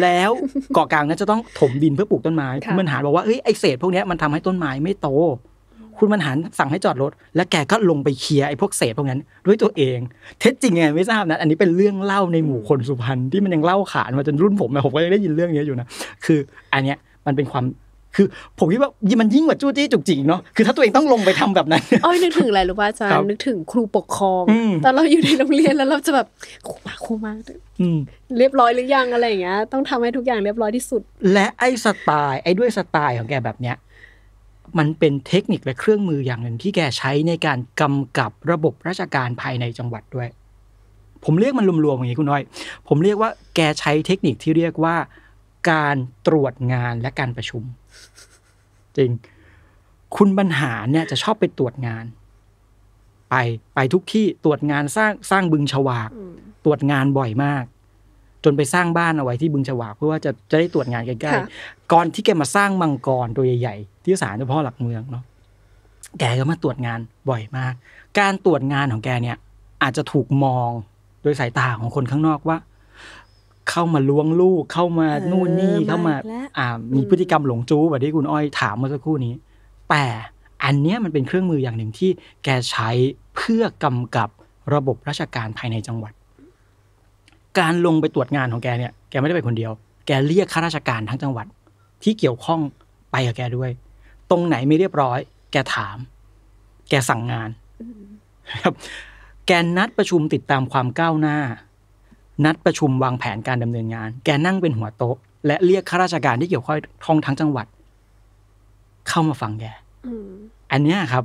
แล้วเกาะกลางนั้นจะต้องถมดินเพื่อปลูกต้นไม้คุณบรรหารบอกว่าเฮ้ยไอ้เศษพวกนี้มันทำให้ต้นไม้ไม่โตคุณบรรหารสั่งให้จอดรถ และแกก็ลงไปเคลียร์ไอ้พวกเศษพวกนั้น ด้วยตัวเองเท็จจริงไงไม่ทราบนะอันนี้เป็นเรื่องเล่าในหมู่คนสุพรรณที่มันยังเล่าขานมาจนรุ่นผมผมก็ยังได้ยินเรื่องนี้อยู่นะคืออันเนี้ยมันเป็นความ คือ ผมคิดว่ามันยิ่งกว่าจู้จี้จุกจิกเนาะคือถ้าตัวเองต้องลงไปทำแบบนั้นอ้อยนึกถึงอะไรรู้ป่ะอาจารย์นึกถึงครูปกครองตอนเราอยู่ในโรงเรียนแล้วเราจะแบบครูมาครูมาเรียบร้อยหรือยังอะไรอย่างเงี้ยต้องทำให้ทุกอย่างเรียบร้อยที่สุด และไอ้สไตล์ไอ้ด้วยสไตล์ของแกแบบเนี้ยมันเป็นเทคนิคและเครื่องมืออย่างหนึ่งที่แกใช้ในการกำกับระบบราชการภายในจังหวัดด้วย ผมเรียกมันรวมๆอย่างนี้คุณน้อย ผมเรียกว่าแกใช้เทคนิคที่เรียกว่า การตรวจงานและการประชุม จริง คุณบรรหารเนี่ยจะชอบไปตรวจงาน ไปไปทุกที่ตรวจงานสร้างสร้างบึงฉวาก ตรวจงานบ่อยมากจนไปสร้างบ้านเอาไว้ที่บึงฉวากเพื่อว่าจะจะได้ตรวจงานใกล้ๆก่อนที่แกมาสร้างมังกรตัวใหญ่ ๆ ที่ศาลเจ้าพ่อหลักเมืองเนาะแกก็มาตรวจงานบ่อยมาก การตรวจงานของแกเนี่ย อาจจะถูกมองโดยสายตาของคนข้างนอกว่า เข้ามาล้วงลูกเข้ามานู่นนี่เข้ามาอ่า มีพฤติกรรมหลงจู้แบบที่คุณอ้อยถามเมื่อสักครู่นี้แต่อันเนี้ยมันเป็นเครื่องมืออย่างหนึ่งที่แกใช้เพื่อกำกับระบบราชการภายในจังหวัดการลงไปตรวจงานของแกเนี่ย แกไม่ได้ไปคนเดียว แกเรียกข้าราชการทั้งจังหวัด ที่เกี่ยวข้องไปกับแกด้วย ตรงไหนไม่เรียบร้อย แกถาม แกสั่งงาน ครับ แกนัดประชุมติดตามความก้าวหน้า นัดประชุมวางแผนการดำเนินงาน แกนั่งเป็นหัวโต๊ะและเรียกข้าราชการที่เกี่ยวข้องทั้งจังหวัด เข้ามาฟังแกอันนี้ครับ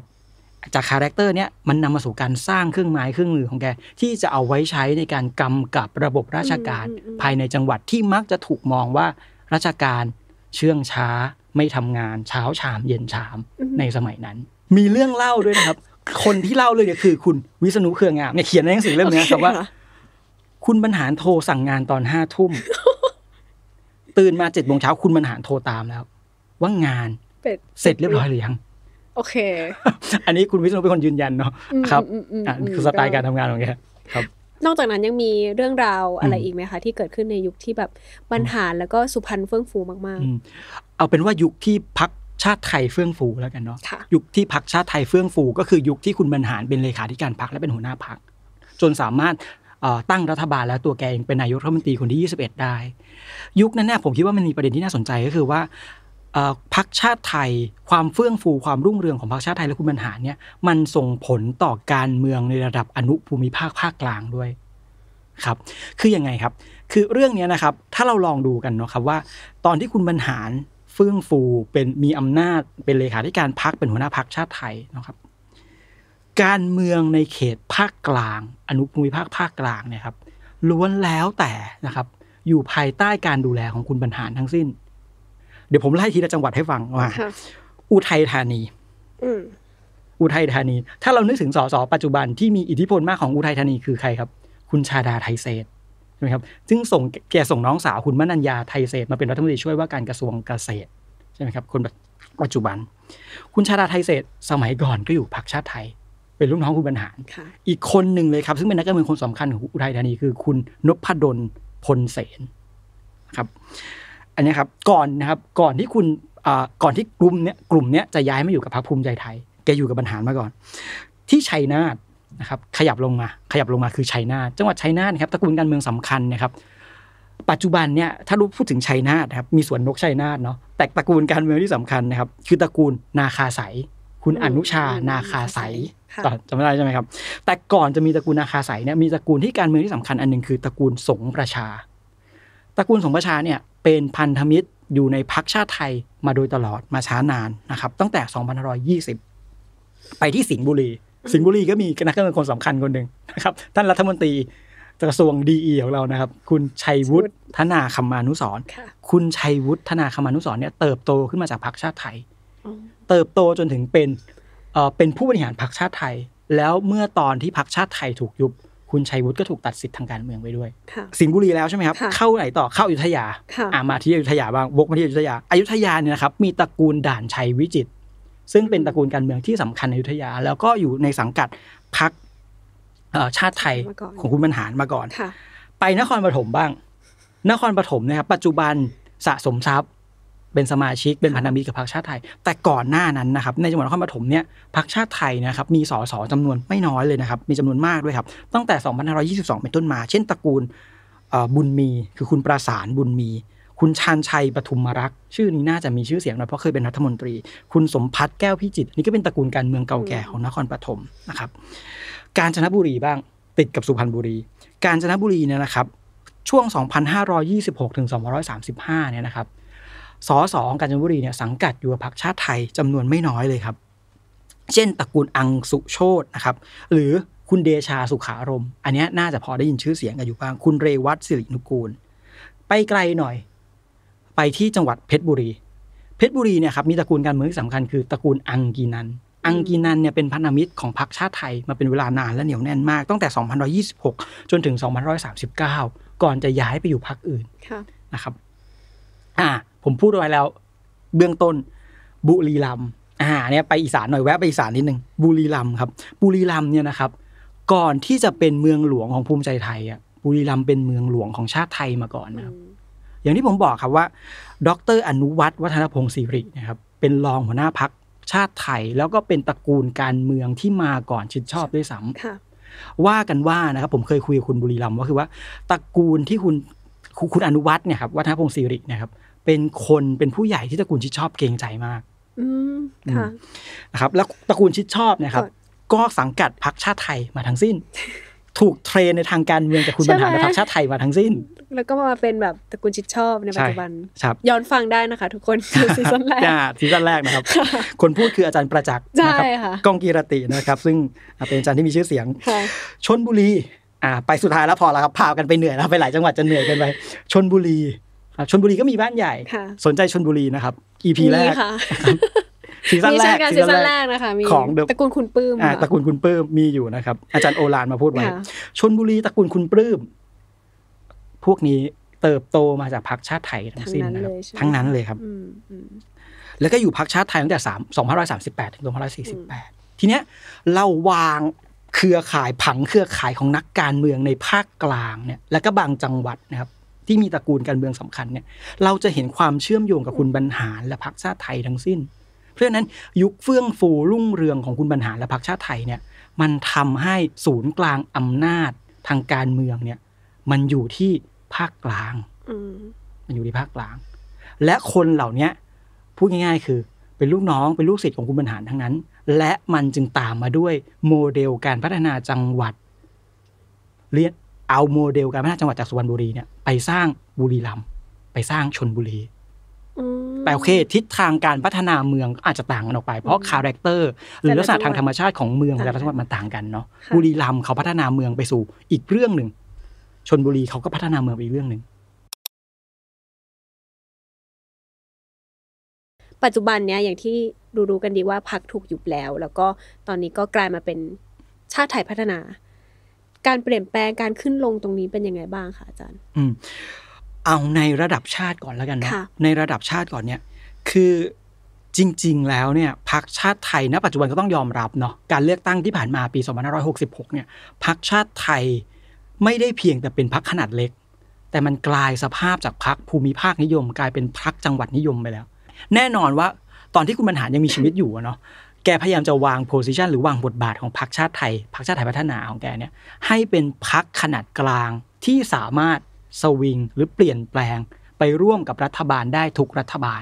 จากคาแรคเตอร์เนี้ยมันนำมาสู่การสร้างเครื่องไม้ เครื่องมือของแก ที่จะเอาไว้ใช้ในการกำกับระบบราชการ ภายในจังหวัดที่มักจะถูกมองว่าราชการเชื่องช้าไม่ทำงานเช้าชาม เย็นชามในสมัยนั้น มีเรื่องเล่าด้วยนะครับ คนที่เล่าเลยเนี่ยคือคุณวิษณุเครืองามเนี่ยเขียนในหนังสือเล่มนี้ครับว่าคุณบรรหารโทรสั่งงานตอนห้าทุ่ม ตื่นมาเจ็ดโมงเช้าคุณบรรหารโทรตามแล้ว ว่างานเสร็จเรียบร้อยหรือยังโอเค อันนี้คุณวิศนุเป็นคนยืนยันเนาะ ครับอคือสไตล์การทำงานของแก ครับ นอกจากนั้นยังมีเรื่องราวอะไรอีกไหมคะ ที่เกิดขึ้นในยุคที่แบบบรรหารแล้วก็สุพรรณเฟื่องฟูมาก ๆ เอาเป็นว่ายุคที่พักชาติไทยเฟื่องฟูแล้วกันเนาะ ยุคที่พักชาติไทยเฟื่องฟูก็คือยุคที่คุณบรรหารเป็นเลขาธิการพักและเป็นหัวหน้าพักจนสามารถตั้งรัฐบาลแล้วตัวแกเองเป็นนายกรัฐมนตรีคนที่21ได้ยุคนั้นเนี่ยผมคิดว่ามันมีประเด็นที่น่าสนใจก็คือว่าพักชาติไทยความเฟื่องฟูความรุ่งเรืองของพักชาติไทยและคุณบรรหารเนี่ยมันส่งผลต่อการเมืองในระดับอนุภูมิภาคภาคกลางด้วยครับ คืออยังไงครับ คือเรื่องนี้นะครับถ้าเราลองดูกันเนาะครับว่า ตอนที่คุณบรรหารเฟื่องฟูเป็นมีอำนาจเป็นเลขาธิการพักเป็นหัวหน้าพักชาติไทยนะครับ การเมืองในเขตภาคกลาง อนุภูมิภาคภาคกลางเนี่ยครับ ล้วนแล้วแต่นะครับ อยู่ภายใต้การดูแลของคุณบรรหารทั้งสิ้นเดี๋ยวผมไล่ทีละจังหวัดให้ฟังว่าอุทัยธานีอุทัยธานี ถ้าเรานึกถึงสสปัจจุบันที่มีอิทธิพลมากของอุทัยธานี คือใครครับ คุณชาดาไทยเศษใช่ไหมครับ ซึ่งส่งแกส่งน้องสาวคุณมนัญญาไทยเศษ มาเป็นรัฐมนตรีช่วยว่าการกระทรวงเกษตร ใช่ไหมครับ คนปัจจุบัน คุณชาดาไทยเศษสมัยก่อนก็อยู่พรรคชาติไทย เป็นลูกน้องคุณบรรหารอีกคนหนึ่งเลยครับซึ่งเป็นนักการเมืองคนสำคัญของอุทัยธานีคือ คุณนพดลพลเสนครับอันนี้ครับ ก่อนนะครับก่อนที่คุณก่อนที่กลุ่มเนี้ยกลุ่มเนี้ยจะย้ายมาอยู่กับพรรคภูมิใจไทยแกอยู่กับบรรหารมาก่อน ที่ชัยนาทนะครับขยับลงมา ขยับลงมาคือชัยนาทจังหวัดชัยนาทครับตระกูลการเมืองสำคัญนะครับปัจจุบันเนี่ยถ้ารู้พูดถึงชัยนาทครับมีสวนนกชัยนาทเนาะแต่ตระกูลการเมืองที่สำคัญนะครับ คือตระกูลนาคาใสคุณอนุชา นาคาใสจำไม่ได้ใช่ไหมครับแต่ก่อนจะมีตระกูลนาคาใสเนี่ยมีตระกูลที่การเมืองที่สำคัญอันหนึ่งคือตระกูลสงประชา ตระกูลสงประชาเนี่ยเป็นพันธมิตรอยู่ในพักชาติไทยมาโดยตลอดมาช้านานนะครับตั้งแต่2520 ไปที่สิงห์บุรี สิงห์บุรีก็มีนักการเมืองคนสำคัญคนหนึ่งนะครับ ท่านรัฐมนตรีกระทรวงดีเอของเรานะครับ คุณชัยวุฒิธนาคมานุสร คุณชัยวุฒิธนาคมานุสรเนี่ยเติบโตขึ้นมาจากพรรคชาติไทยเติบโตจนถึงเป็นเป็นผู้บริหารพรรคชาติไทย แล้วเมื่อตอนที่พรรคชาติไทยถูกยุบคุณชัยวุฒิก็ถูกตัดสิทธิ์ทางการเมืองไปด้วย สิงห์บุรีแล้วใช่ไหมครับ เข้าไหนต่อ เข้าอยุธยาอ่ามาที่อยุธยาบ้างวกมาที่อยุธยา อยุธยาเนี่ยนะครับ มีตระกูลด่านชัยวิจิต ซึ่งเป็นตระกูลการเมืองที่สำคัญในอยุธยา แล้วก็อยู่ในสังกัดพรรคชาติไทยของคุณบรรหารมาก่อนไปนครปฐมบ้าง นครปฐมนะครับ ปัจจุบันสะสมทรัพย์เป็นสมาชิกเป็นพันธมิตรกับพรรคชาติไทย แต่ก่อนหน้านั้นนะครับ ในจังหวัดนครปฐมเนี่ยพรรคชาติไทยนะครับ มีสสจำนวนไม่น้อยเลยนะครับ มีจำนวนมากด้วยครับตั้งแต่ 2522เป็นต้นมา เช่น ตระกูลบุญมี คือคุณประสานบุญมี คุณชานชัยปทุมมรักชื่อนี้น่าจะมีชื่อเสียงหน่อยเพราะเคยเป็นรัฐมนตรี คุณสมพัฒน์แก้วพิจิตรนี่ก็เป็นตระกูลการเมืองเก่าแก่ของนครปฐมนะครับ กาญจนบุรีบ้างติดกับสุพรรณบุรี กาญจนบุรีเนี่ยนะครับ ช่วง 2,526ถึง235เนี่ยนะครับสสองกาญจนบุรีเนี่ยสังกัดอยู่กับพรรคชาติไทยจำนวนไม่น้อยเลยครับ เช่นตระกูลอังสุโชตนะครับ หรือคุณเดชาสุขารม อันนี้น่าจะพอได้ยินชื่อเสียงกันอยู่บ้างคุณเรวัตสิรินุกูล ไปไกลหน่อย ไปที่จังหวัดเพชรบุรี เพชรบุรีเนี่ยครับ มีตระกูลการเมืองที่สำคัญคือตระกูลอังกีนันอังกีนันเนี่ยเป็นพันธมิตรของพรรคชาติไทยมาเป็นเวลานานและเหนียวแน่นมากตั้งแต่2 1 2 6จนถึง2 1 3 9ก่อนจะย้ายไปอยู่พรรคอื่นนะครับ่าผมพูดไว้แล้วเบื้องต้นบุรีรัมอ่าเนี่ยไปอีสานหน่อยแวะไปอีสานนิดนึงบุรีรัมครับบุรีรัมเนี่ยนะครับก่อนที่จะเป็นเมืองหลวงของภูมิใจไทยอ่ะบุรีรัมเป็นเมืองหลวงของชาติไทยมาก่อนนะครับ อย่างที่ผมบอกครับว่า ดรอนุวัฒน์วัฒนพงศ์สิรินะครับเป็นรองหัวหน้าพักชาติไทยแล้วก็เป็นตระกูลการเมืองที่มาก่อนชิดชอบด้วยซ้ำว่ากันว่านะครับผมเคยคุยกับคุณบุรีรัมว่าคือว่าตระกูลที่คุณคุณอนุวัฒน์เนี่ยครับวัฒนพงศ์สิรินะครับเป็นคนเป็นผู้ใหญ่ที่ตระกูลชิดชอบเกรงใจมากนะครับแล้วตระกูลชิดชอบนะครับ ก็สังกัดพรรคชาติไทยมาทั้งสิ้น ถูกเทรนในทางการเมืองจากคุณบรรหารพรรคชาติไทยมาทั้งสิ้นแล้วก็มาเป็นแบบตระกูลชิดชอบในปัจจุบัน ย้อนฟังได้นะคะทุกคนซีซั่นแรกซีซั่นแรกนะครับ คนพูดคืออาจารย์ประจักษ์นะครับกองกีรตินะครับ ซึ่งเป็นอาจารย์ที่มีชื่อเสียงชนบุรีอ่าไปสุดท้ายแล้วพอแล้วครับพากันไปเหนื่อยแล้วไปหลายจังหวัดจะเหนื่อยกันไปชนบุรีชนบุรีก็มีบ้านใหญ่สนใจชนบุรีนะครับ EP แรกซีซั่นแรกซีซั่นแรกนะคะของตระกูลคุณปื้มตระกูลคุณปื้มมีอยู่นะครับ อาจารย์โอลานมาพูดไว้ชนบุรีตระกูลคุณปื้มพวกนี้เติบโตมาจากพรรคชาติไทยทั้งสิ้นนะครับ ทั้งนั้นเลยครับแล้วก็อยู่พรรคชาติไทยตั้งแต่สามสองพันร้อยสามสิบแปดถึงสองพันร้อยสี่สิบแปดทีเนี้ย เราวางเครือข่ายผังเครือข่ายของนักการเมืองในภาคกลางเนี่ยและก็บางจังหวัดนะครับที่มีตระกูลการเมืองสำคัญเนี่ย เราจะเห็นความเชื่อมโยงกับคุณบรรหารและพรรคชาติไทยทั้งสิ้น เพราะฉะนั้น ยุคเฟื่องฟูรุ่งเรืองของคุณบรรหารและพรรคชาติไทยเนี่ย มันทำให้ศูนย์กลางอำนาจทางการเมืองเนี่ย มันอยู่ที่ภาคกลาง มันอยู่ที่ภาคกลาง และคนเหล่านี้พูดง่าย ๆ คือ เป็นลูกน้องเป็นลูกศิษย์ของคุณบรรหารทั้งนั้น และมันจึงตามมาด้วยโมเดลการพัฒนาจังหวัดเรียนเอาโมเดลการพัฒนาจังหวัดจากสุพรรณบุรีเนี่ยไปสร้างบุรีรัมย์ไปสร้างชนบุรีแต่โอเคทิศทางการพัฒนาเมืองอาจจะต่างกันออกไปเพราะคาแรคเตอร์หรือลักษณะทางธรรมชาติของเมืองแต่ละจังหวัดมันต่างกันเนาะบุรีรัมย์เขาพัฒนาเมืองไปสู่อีกเรื่องหนึ่ง ชนบุรีเขาก็พัฒนาเมืองไปอีกเรื่องหนึ่งปัจจุบันเนี้ยอย่างที่รู้ๆกันดีว่าพักถูกยุบแล้ว แล้วก็ตอนนี้ก็กลายมาเป็นชาติไทยพัฒนาการเปลี่ยนแปลงการขึ้นลงตรงนี้เป็นยังไงบ้างคะอาจารย์อืมเอาในระดับชาติก่อนแล้วกันเนาะ ในระดับชาติก่อนเนี่ย คือจริงๆ แล้วเนี่ยพักชาติไทยณปัจจุบันก็ต้องยอมรับเนาะ การเลือกตั้งที่ผ่านมาปี2566เนี่ยพักชาติไทยไม่ได้เพียงแต่เป็นพักขนาดเล็ก แต่มันกลายสภาพจากพักภูมิภาคนิยม กลายเป็นพักจังหวัดนิยมไปแล้ว แน่นอนว่าตอนที่คุณบรรหารยังมีชีวิตอยู่เนาะแกพยายามจะวางโพสิชันหรือวางบทบาทของพรรคชาติไทยพรรคชาติไทยพัฒนาของแกเนี่ยให้เป็นพรรคขนาดกลางที่สามารถสวิงหรือเปลี่ยนแปลง ไปร่วมกับรัฐบาลได้ทุกรัฐบาล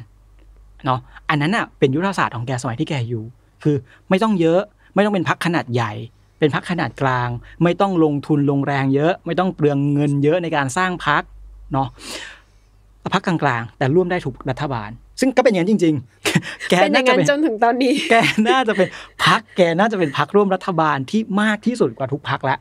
เนาะอันนั้นอ่ะเป็นยุทธศาสตร์ของแกสมัยที่แกอยู่คือไม่ต้องเยอะไม่ต้องเป็นพรรคขนาดใหญ่ เป็นพักขนาดกลาง ไม่ต้องลงทุนลงแรงเยอะไม่ต้องเปลืองเงินเยอะในการสร้างพักเนาะพักกลางๆ แต่ร่วมได้ทุกรัฐบาลซึ่งก็เป็นอย่างนั้นจริงๆ แกน่าจะเป็นจนถึงตอนนี้ แกน่าจะเป็นพักแกน่าจะเป็นพักร่วมรัฐบาลที่มากที่สุดกว่าทุกพักแล้ว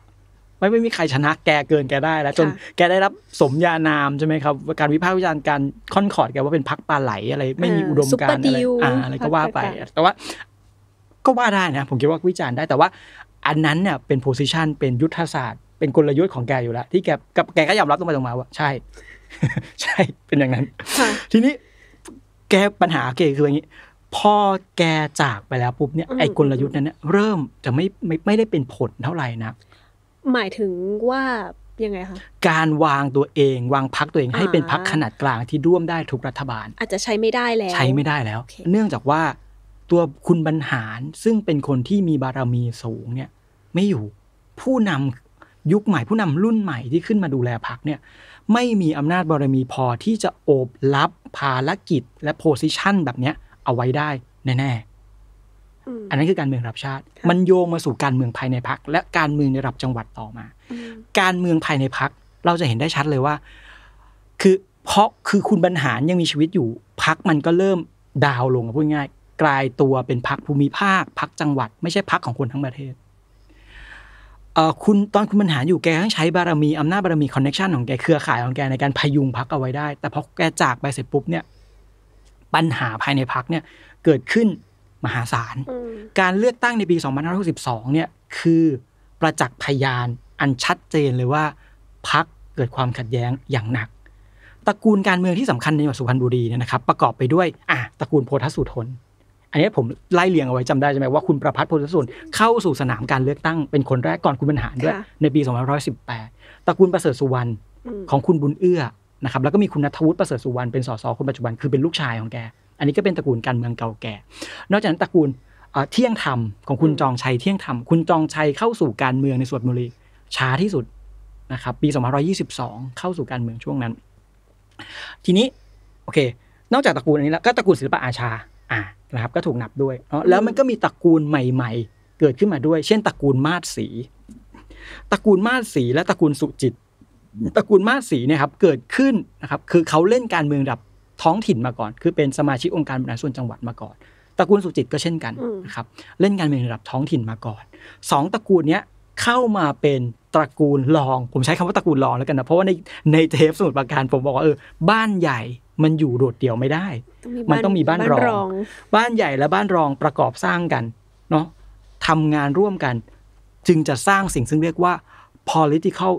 ไม่ไม่มีใครชนะ แกเกินแกได้แล้วจนแกได้รับสมญานามใช่ไหมครับ การวิพากษ์วิจารณ์การค่อนขอดแกว่าเป็นพักปลาไหลอะไร ไม่มีอุดมการอะไรอะไรก็ว่าไปแต่ว่า ก็ว่าได้นะ ผมคิดว่าวิจารณ์ได้ แต่ว่า อันนั้นเนี่ยเป็นโพซิชันเป็นยุทธศาสตร์ เป็นกลยุทธ์ของแกอยู่แล้วที่แกกับแกก็ยอมรับตรงไปตรงมาว่าใช่ ใช่เป็นอย่างนั้นทีนี้แก้ปัญหาเกคืออย่างนี้พ่อแกจากไปแล้วปุ๊บเนี่ยไอ้กลยุทธ์นั้นเนี่ยเริ่มจะไม่ไม่ไม่ได้เป็นผลเท่าไหร่นะหมายถึงว่า ยังไงคะการวางตัวเองวางพักตัวเองให้เป็นพักขนาดกลาง ที่ร่วมได้ทุกรัฐบาล อาจจะใช้ไม่ได้แล้วใช้ไม่ได้แล้วเนื่องจากว่าตัวคุณบรรหารซึ่งเป็นคนที่มีบารมีสูงเนี่ย ไม่อยู่ผู้นำยุคใหม่ผู้นำรุ่นใหม่ที่ขึ้นมาดูแลพักเนี่ย ไม่มีอำนาจบารมีพอที่จะโอบรับภารกิจและโพสิชันแบบเนี้ยเอาไว้ได้แน่ๆอันนั้นคือการเมืองระดับชาติ มันโยงมาสู่การเมืองภายในพักและการเมืองในระดับจังหวัดต่อมา การเมืองภายในพักเราจะเห็นได้ชัดเลยว่า คือเพราะคือคุณบรรหารยังมีชีวิตอยู่พักมันก็เริ่มดาวลงพูดง่ายกลายตัวเป็นพักภูมิภาคพักจังหวัดไม่ใช่พักของคนทั้งประเทศคุณตอนคุณบรรหารอยู่แกต้องใช้บารมี อำนาจบารมีคอนเน็ชันของแกเครือข่ายของแกในการพยุงพักเอาไว้ได้ แต่พอแกจากไปเสร็จปุ๊บเนี่ยปัญหาภายในพักเนี่ยเกิดขึ้นมหาศาล การเลือกตั้งในปี2562เนี่ยคือประจักษ์พยานอันชัดเจนเลยว่าพักเกิดความขัดแย้งอย่างหนัก ตระกูลการเมืองที่สำคัญในจังหวัดสุพรรณบุรีเนี่ยนะครับประกอบไปด้วยอ่ะตระกูลโพธสุทนอันนี้ผมไล่เลียงเอาไว้จำได้ใช่ไหมว่าคุณประพัฒน์โพธิสุนเข้าสู่สนามการเลือกตั้งเป็นคนแรกก่อนคุณบรรหารด้วย ในปี 2518ตระกูลประเสริฐสุวรรณของคุณบุญเอื้อ นะครับ แล้วก็มีคุณนัทวุฒิประเสริฐสุวรรณเป็นสสคนปัจจุบันคือเป็นลูกชายของแก อันนี้ก็เป็นตระกูลการเมืองเก่าแก่ นอกจากนั้นตระกูลเที่ยงธรรมของคุณจองชัยเที่ยงธรรม คุณจองชัยเข้าสู่การเมืองในสวนมุรีช้าที่สุดนะครับปี 2522 เข้าสู่การเมืองช่วงนั้น ทีนี้โอเค นอกจากตระกูลอันนี้แล้วก็ตระกูลศิลปะอาชา อ่านะครับก็ถูกนับด้วยแล้วมันก็มีตระกูลใหม่ๆเกิดขึ้นมาด้วย เช่นตระกูลมาศสี ตระกูลมาศสีและตระกูลสุจิต ตระกูลมาศสีเนี่ยครับเกิดขึ้นนะครับ คือเขาเล่นการเมืองระดับท้องถิ่นมาก่อน คือเป็นสมาชิกองค์การบริหารส่วนจังหวัดมาก่อน ตระกูลสุจิตก็เช่นกันนะครับเล่นการเมืองระดับท้องถิ่นมาก่อนสองตระกูลเนี้ยเข้ามาเป็นตระกูลรอง ผมใช้คำว่าตระกูลรองแล้วกันนะเพราะว่าในในเทปสมุดประการผมบอกว่าเออบ้านใหญ่มันอยู่โดดเดี่ยวไม่ได้ มันต้องมีบ้านรอง บ้านใหญ่และบ้านรองประกอบสร้างกันเนาะทำงานร่วมกัน จึงจะสร้างสิ่งซึ่งเรียกว่า political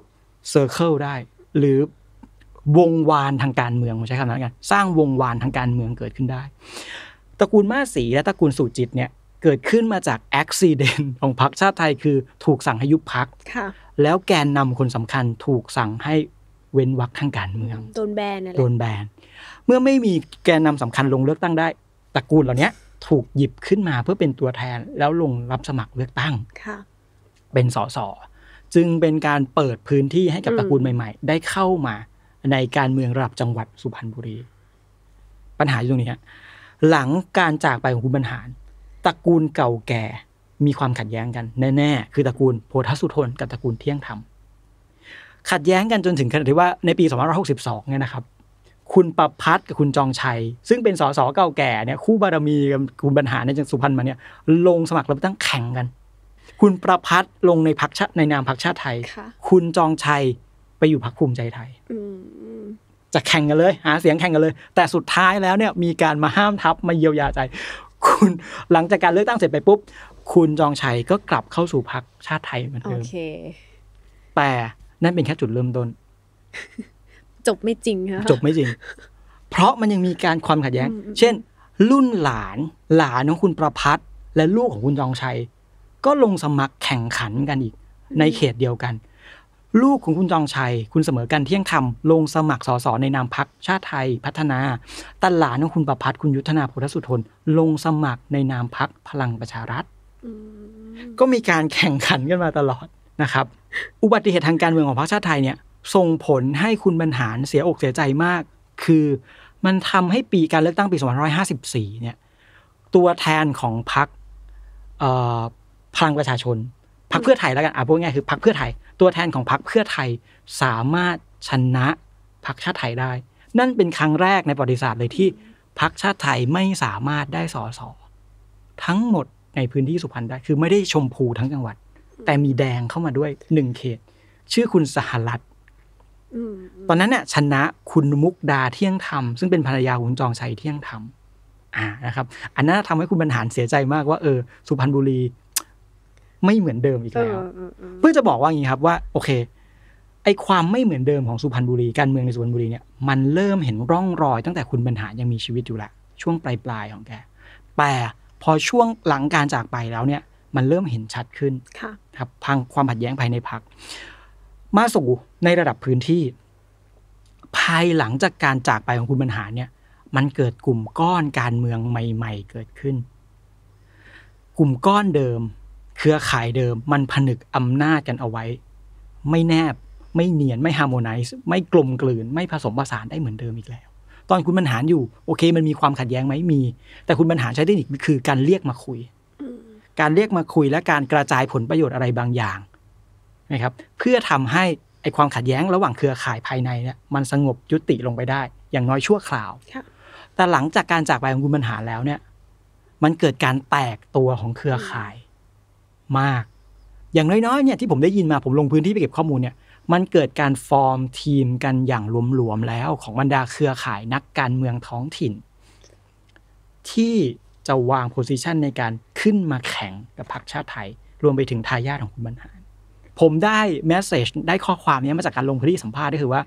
circle ได้ หรือวงวานทางการเมืองผมใช้คำนั้นกัน สร้างวงวานทางการเมืองเกิดขึ้นได้ ตระกูลมาสีและตระกูลสุจิตเนี่ย เกิดขึ้นมาจากอุบิเหตุของพรรคชาติไทยคือถูกสั่งให้ยุบพรรคแล้วแกนนำคนสำคัญถูกสั่งใหเว้นวักทางการเมือง โดนแบนโดนแบน เมื่อไม่มีแกนนำสำคัญลงเลือกตั้งได้ ตระกูลเหล่านี้ถูกหยิบขึ้นมาเพื่อเป็นตัวแทนแล้วลงรับสมัครเลือกตั้งเป็นสส จึงเป็นการเปิดพื้นที่ให้กับตระกูลใหม่ ๆ ได้เข้ามาในการเมืองระดับจังหวัดสุพรรณบุรี ปัญหาอยู่ตรงนี้ฮะหลังการจากไปของคุณบรรหาร ตระกูลเก่าแก่มีความขัดแย้งกันแน่ ๆ คือตระกูลโพธสุทนกับตระกูลเที่ยงธรรมขัดแย้งกันจนถึงขนาดที่ว่าในปี 2562 เนี่ยนะครับ คุณประพัฒกับคุณจองชัย ซึ่งเป็นสสเก่าแก่เนี่ย คู่บารมี กับคุณบรรหารในจังสุพรรณมาเนี่ยลงสมัครรับตั้งแข่งกัน คุณประพัฒลงในพักชาในนามพักชาติไทยคุณจองชัยไปอยู่พักภูมิใจไทยจะแข่งกันเลยหาเสียงแข่งกันเลย แต่สุดท้ายแล้วเนี่ยมีการมาห้ามทับมาเยียวยาใจ คุณหลังจากการเลือกตั้งเสร็จไปปุ๊บ คุณจองชัยก็กลับเข้าสู่พักชาติไทยเหมือนเดิมแต่นั่นเป็นแค่จุดเริ่มต้นจบไม่จริงค่ะจบไม่จริง เพราะมันยังมีการความขัดแย้ง เช่นรุ่นหลานหลานของคุณประพัฒและลูกของคุณจองชัย ก็ลงสมัครแข่งขันกันอีก ในเขตเดียวกัน ลูกของคุณจองชัย คุณเสมอกันเที่ยงธรรมลงสมัครสสในนามพักชาติไทยพัฒนาตหลานของคุณประพัฒคุณยุทธนาพุทธสุทนลงสมัครในนามพักพลังประชารัฐ ก็มีการแข่งขันกันมาตลอดนะครับอุบัติเหตุทางการเมืองของพรรคชาติไทยเนี่ยส่งผลให้คุณบรรหารเสียอกเสียใจมากคือมันทำให้ปีการเลือกตั้งปี2554เนี่ยตัวแทนของพรรคพลังประชาชนพรรคเพื่อไทยแล้วกันอ่ะพูดง่ายคือพรรคเพื่อไทยตัวแทนของพรรคเพื่อไทยสามารถชนะพรรคชาติไทยได้ นั่นเป็นครั้งแรกในประวัติศาสตร์เลยที่พรรคชาติไทยไม่สามารถได้สอสอทั้งหมดในพื้นที่สุพรรณได้คือไม่ได้ชมพูทั้งจังหวัดแต่มีแดงเข้ามาด้วยหนึ่งเขต ชื่อคุณสหรัฐตอนนั้นเนี่ยชนะคุณมุกดาเที่ยงธรรมซึ่งเป็นภรรยาคุณจองชัยเที่ยงธรรมอ่านะครับ อันนั้นทำให้คุณบรรหารเสียใจมากว่า เออ สุพรรณบุรี ไม่เหมือนเดิมอีกแล้วเพื่อจะบอกว่าอย่างนี้ครับว่า โอเค ไอความไม่เหมือนเดิมของสุพรรณบุรีการเมืองในสุพรรณบุรีเนี่ยมันเริ่มเห็นร่องรอยตั้งแต่คุณบรรหารยังมีชีวิตอยู่ละ ช่วงปลายๆของแกแต่พอช่วงหลังการจากไปแล้วเนี่ยมันเริ่มเห็นชัดขึ้น ครับ พังความขัดแย้งภายในพัก มาสู่ในระดับพื้นที่ ภายหลังจากการจากไปของคุณบรรหารเนี่ย มันเกิดกลุ่มก้อนการเมืองใหม่ ๆ เกิดขึ้น กลุ่มก้อนเดิม เครือข่ายเดิม มันผนึกอำนาจกันเอาไว้ ไม่แนบ ไม่เนียนไม่ฮาร์โมไนซ์ไม่กลมกลืน ไม่ผสมผสานได้เหมือนเดิมอีกแล้ว ตอนคุณบรรหารอยู่ โอเค มันมีความขัดแย้งไหมมี แต่คุณบรรหารใช้เทคนิคคือ การเรียกมาคุยการเรียกมาคุยและการกระจายผลประโยชน์อะไรบางอย่างนะครับ เพื่อทำให้ไอความขัดแย้งระหว่างเครือข่ายภายในเนี่ยมันสงบยุติลงไปได้ อย่างน้อยชั่วคราวแต่หลังจากการจากไปของคุณบรรหารแล้วเนี่ย มันเกิดการแตกตัวของเครือข่ายมาก อย่างน้อยๆเนี่ยที่ผมได้ยินมาผมลงพื้นที่ไปเก็บข้อมูลเนี่ย มันเกิดการฟอร์มทีมกันอย่างหลวมๆแล้วของบรรดาเครือข่ายนักการเมืองท้องถิ่น ที่จะวางโพสิชันในการขึ้นมาแข่งกับพรรคชาติไทย รวมไปถึงทายาทของคุณบรรหาร ผมได้แมสเซจได้ข้อความนี้มาจากการลงพื้นที่สัมภาษณ์ก็คือว่า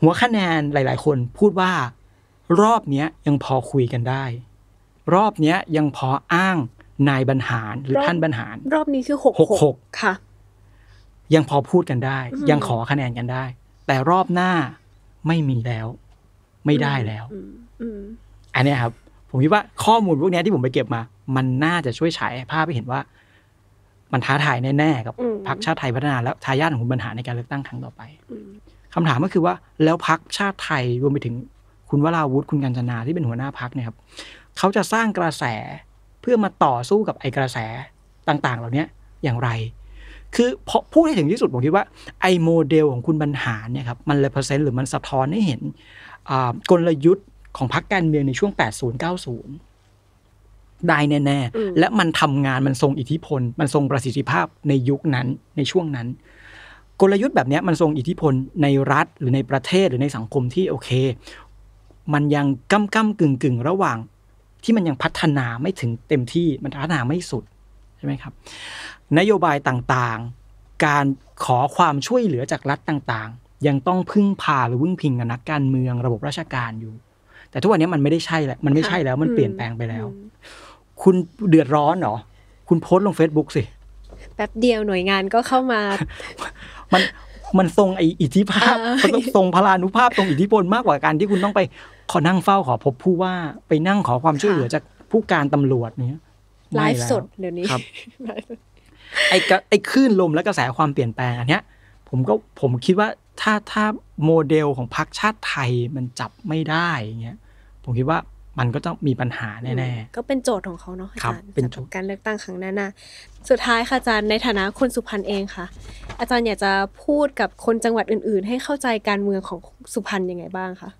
หัวคะแนนหลาย ๆ คนพูดว่า รอบนี้ยังพอคุยกันได้ รอบนี้ยังพออ้างนายบรรหารหรือท่านบรรหาร รอบนี้คือหกหกค่ะ ยังพอพูดกันได้ ยังขอคะแนนกันได้ แต่รอบหน้าไม่มีแล้ว ไม่ได้แล้วอันนี้ครับผมคิดว่าข้อมูลพวกนี้ที่ผมไปเก็บมา มันน่าจะช่วยฉายภาพให้เห็นว่า มันท้าทายแน่ ๆ กับพรรคชาติไทยพัฒนาแล้วทายาทของคุณปัญหาในการเลือกตั้งครั้งต่อไปคำถามก็คือว่าแล้วพรรคชาติไทยรวมไปถึงคุณวราวุฒิคุณกัญจนาที่เป็นหัวหน้าพรรคเนี่ยครับเขาจะสร้างกระแสเพื่อมาต่อสู้กับไอ้กระแสต่างๆ เหล่านี้อย่างไร คือพูดให้ถึงที่สุดผมคิดว่าไอ้โมเดล ของคุณบรรหารเนี่ยครับมันเลยเปอร์เซ็นต์หรือมันสะท้อนให้เห็นกลยุทธ์ของพรรคการเมืองในช่วง 80-90 ได้แน่ ๆ และมันทำงานมันทรงอิทธิพล มันทรงประสิทธิภาพในยุคนั้น ในช่วงนั้น กลยุทธ์แบบนี้มันทรงอิทธิพลในรัฐหรือในประเทศหรือในสังคมที่โอเค มันยังก้ำก้ำกึ่งกึ่งระหว่างที่มันยังพัฒนาไม่ถึงเต็มที่ มันพัฒนาไม่สุดใช่ไหมครับนโยบายต่างๆ การขอความช่วยเหลือจากรัฐต่างๆ ยังต้องพึ่งพาหรือวิ่งพิงกับนักการเมืองระบบราชการอยู่แต่ทุกวันนี้มันไม่ได้ใช่แล้วมันไม่ใช่แล้ว มันเปลี่ยนแปลงไปแล้ว คุณเดือดร้อนเหรอ คุณโพสต์ลง Facebook สิ แป๊บเดียวหน่วยงานก็เข้ามา มันมันทรงไออิทธิภาพ มันต้องทรงพลานุภาพตรงอิทธิพลมากกว่าการที่คุณต้องไปขอนั่งเฝ้าขอพบผู้ว่า ไปนั่งขอความช่วยเหลือจากผู้การตำรวจเนี้ยไลฟ์สดเดี๋ยวนี้ ไอ้ไอ้คลื่นลมและกระแสความเปลี่ยนแปลงอันเนี้ยผมก็ผมคิดว่าถ้าถ้าโมเดลของพรรคชาติไทยมันจับไม่ได้เงี้ยผมคิดว่ามันก็ต้องมีปัญหาแน่ๆก็เป็นโจทย์ของเขาเนาะอาจารย์เป็นการเลือกตั้งครั้งหน้าสุดท้ายค่ะอาจารย์ในฐานะคนสุพรรณเองค่ะ อาจารย์อยากจะพูดกับคนจังหวัดอื่น ๆ ให้เข้าใจการเมืองของสุพรรณยังไงบ้างคะ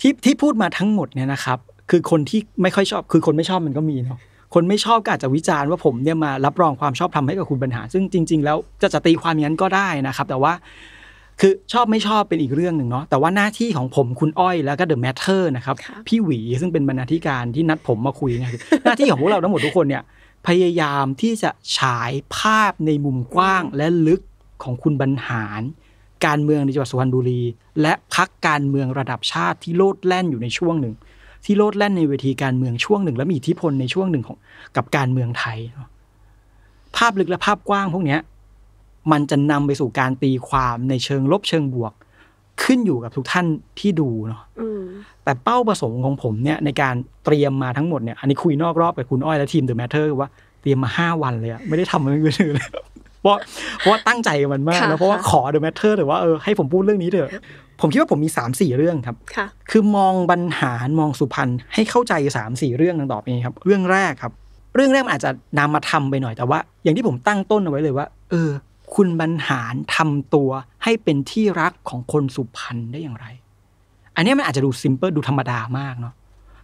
ที่ที่พูดมาทั้งหมดเนี่ยนะครับ คือคนที่ไม่ค่อยชอบ คือคนไม่ชอบมันก็มีเนาะ คนไม่ชอบก็อาจจะวิจารณ์ว่าผมเนี่ยมารับรองความชอบทำให้กับคุณปัญหา ซึ่งจริง ๆ แล้วจะจะตีความอย่างนั้นก็ได้นะครับ แต่ว่าคือชอบไม่ชอบเป็นอีกเรื่องหนึ่งเนาะแต่ว่าหน้าที่ของผมคุณอ้อยแล้วก็เดอะแมทเทอร์ นะครับ พี่หวีซึ่งเป็นบรรณาธิการที่นัดผมมาคุยเนี่ยหน้าที่ของพวกเราทั้งหมดทุกคนเนี่ย พยายามที่จะฉายภาพในมุมกว้าง และลึกของคุณบรรหาร การเมืองในจังหวัดสุพรรณบุรี และพักการเมืองระดับชาติที่โลดแล่นอยู่ในช่วงหนึ่ง ที่โลดแล่นในเวทีการเมืองช่วงหนึ่ง และมีอิทธิพลในช่วงหนึ่งของ กับการเมืองไทยภาพลึกและภาพกว้างพวกเนี้ยมันจะนำไปสู่การตีความในเชิงลบเชิงบวก ขึ้นอยู่กับทุกท่านที่ดูเนาะแต่เป้าประสงค์ของผมเนี่ย ในการเตรียมมาทั้งหมดเนี่ย อันนี้คุยนอกรอบกับคุณอ้อยและทีมเดอะแมทเทอร์ว่า เตรียมมาห้าวันเลยอะไม่ได้ทำอะไรอื่นเลย เพราะเพราะตั้งใจมันมากแล้วเพราะว่าขอเดอะแมทเทอร์แต่ว่าเออให้ผมพูดเรื่องนี้เถอะ ผมคิดว่าผมมี3ามสี่เรื่องครับคือมองบรรหารมองสุพรรณให้เข้าใจ3ามสี่เรื่องดังต่อไปนี้ครับ เรื่องแรกครับ เรื่องแรกมันอาจจะนำมาทำไปหน่อยแต่ว่าอย่างที่ผมตั้งต้นเอาไว้เลยว่าเออคุณบรรหารทำตัวให้เป็นที่รักของคนสุพรรณได้อย่างไร อันนี้มันอาจจะดูซิมเปิลดูธรรมดามากเนาะ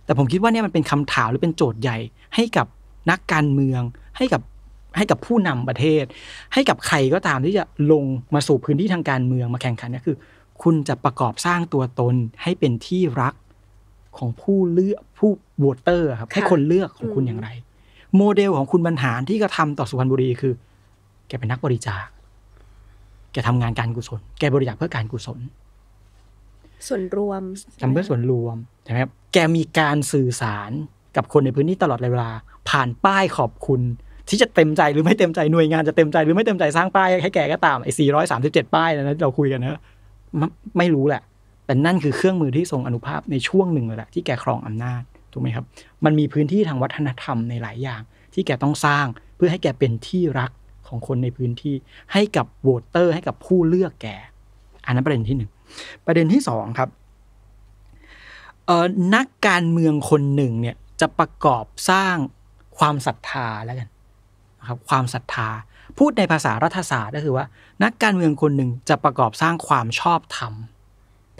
แต่ผมคิดว่าเนี่ยมันเป็นคำถามหรือเป็นโจทย์ใหญ่ ให้กับนักการเมือง ให้กับให้กับผู้นำประเทศ ให้กับใครก็ตามที่จะลงมาสู่พื้นที่ทางการเมืองมาแข่งขันน่ยคือ คุณจะประกอบสร้างตัวตนให้เป็นที่รักของผู้เลือกผู้โหวตเตอร์ครับให้คนเลือกของคุณอย่างไร โมเดลของคุณบรรหารที่กระทาต่อสุพรรณบุรีคือ แกเป็นนักบริจาคแกทำงานการกุศล แกบริจาคเพื่อการกุศล ส่วนรวมทำเพื่อส่วนรวมใช่ไหมครับ แกมีการสื่อสารกับคนในพื้นที่ตลอดเวลา ผ่านป้ายขอบคุณ ที่จะเต็มใจหรือไม่เต็มใจ หน่วยงาน จะเต็มใจหรือไม่เต็มใจ สร้างป้าย ให้แกก็ตาม ไอ้สี่ร้อยสามสิบเจ็ดป้ายนะ เราคุยกันนะไม่รู้แหละ แต่นั่นคือเครื่องมือที่ทรงอนุภาพในช่วงหนึ่งเลยแหละ ที่แกครองอำนาจ ถูกไหมครับ มันมีพื้นที่ทางวัฒนธรรมในหลายอย่าง ที่แกต้องสร้างเพื่อให้แกเป็นที่รักของคนในพื้นที่ให้กับโหวตเตอร์ให้กับผู้เลือกแกอันนั้นประเด็นที่หนึ่งประเด็นที่สองครับนักการเมืองคนหนึ่งเนี่ยจะประกอบสร้างความศรัทธาแล้วกันนะครับความศรัทธาพูดในภาษารัฐศาสตร์ก็คือว่า นักการเมืองคนหนึ่งจะประกอบสร้างความชอบธรรม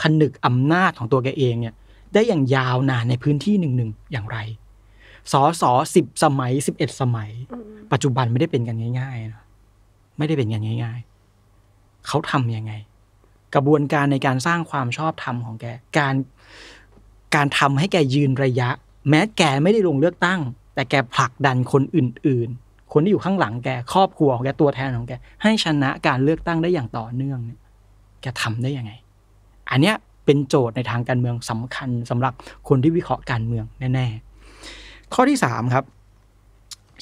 ผนึกอำนาจของตัวแกเองเนี่ย ได้อย่างยาวนานในพื้นที่หนึ่งๆอย่างไรสอสอสิบสมัยสิบเอ็ดสมัย ปัจจุบันไม่ได้เป็นกันง่ายๆนะไม่ได้เป็นกันง่าย ๆ เขาทํำยังไง กระบวนการในการสร้างความชอบธรรมของแก การการทำให้แกยืนระยะ แม้แกไม่ได้ลงเลือกตั้ง แต่แกผลักดันคนอื่นๆ คนที่อยู่ข้างหลังแกครอบครัวของแกตัวแทนของแก ให้ชนะการเลือกตั้งได้อย่างต่อเนื่องเนี่ย แกทำได้ยังไง อันเนี้ยเป็นโจทย์ในทางการเมืองสำคัญ สำหรับคนที่วิเคราะห์การเมืองแน่ๆข้อที่สามครับ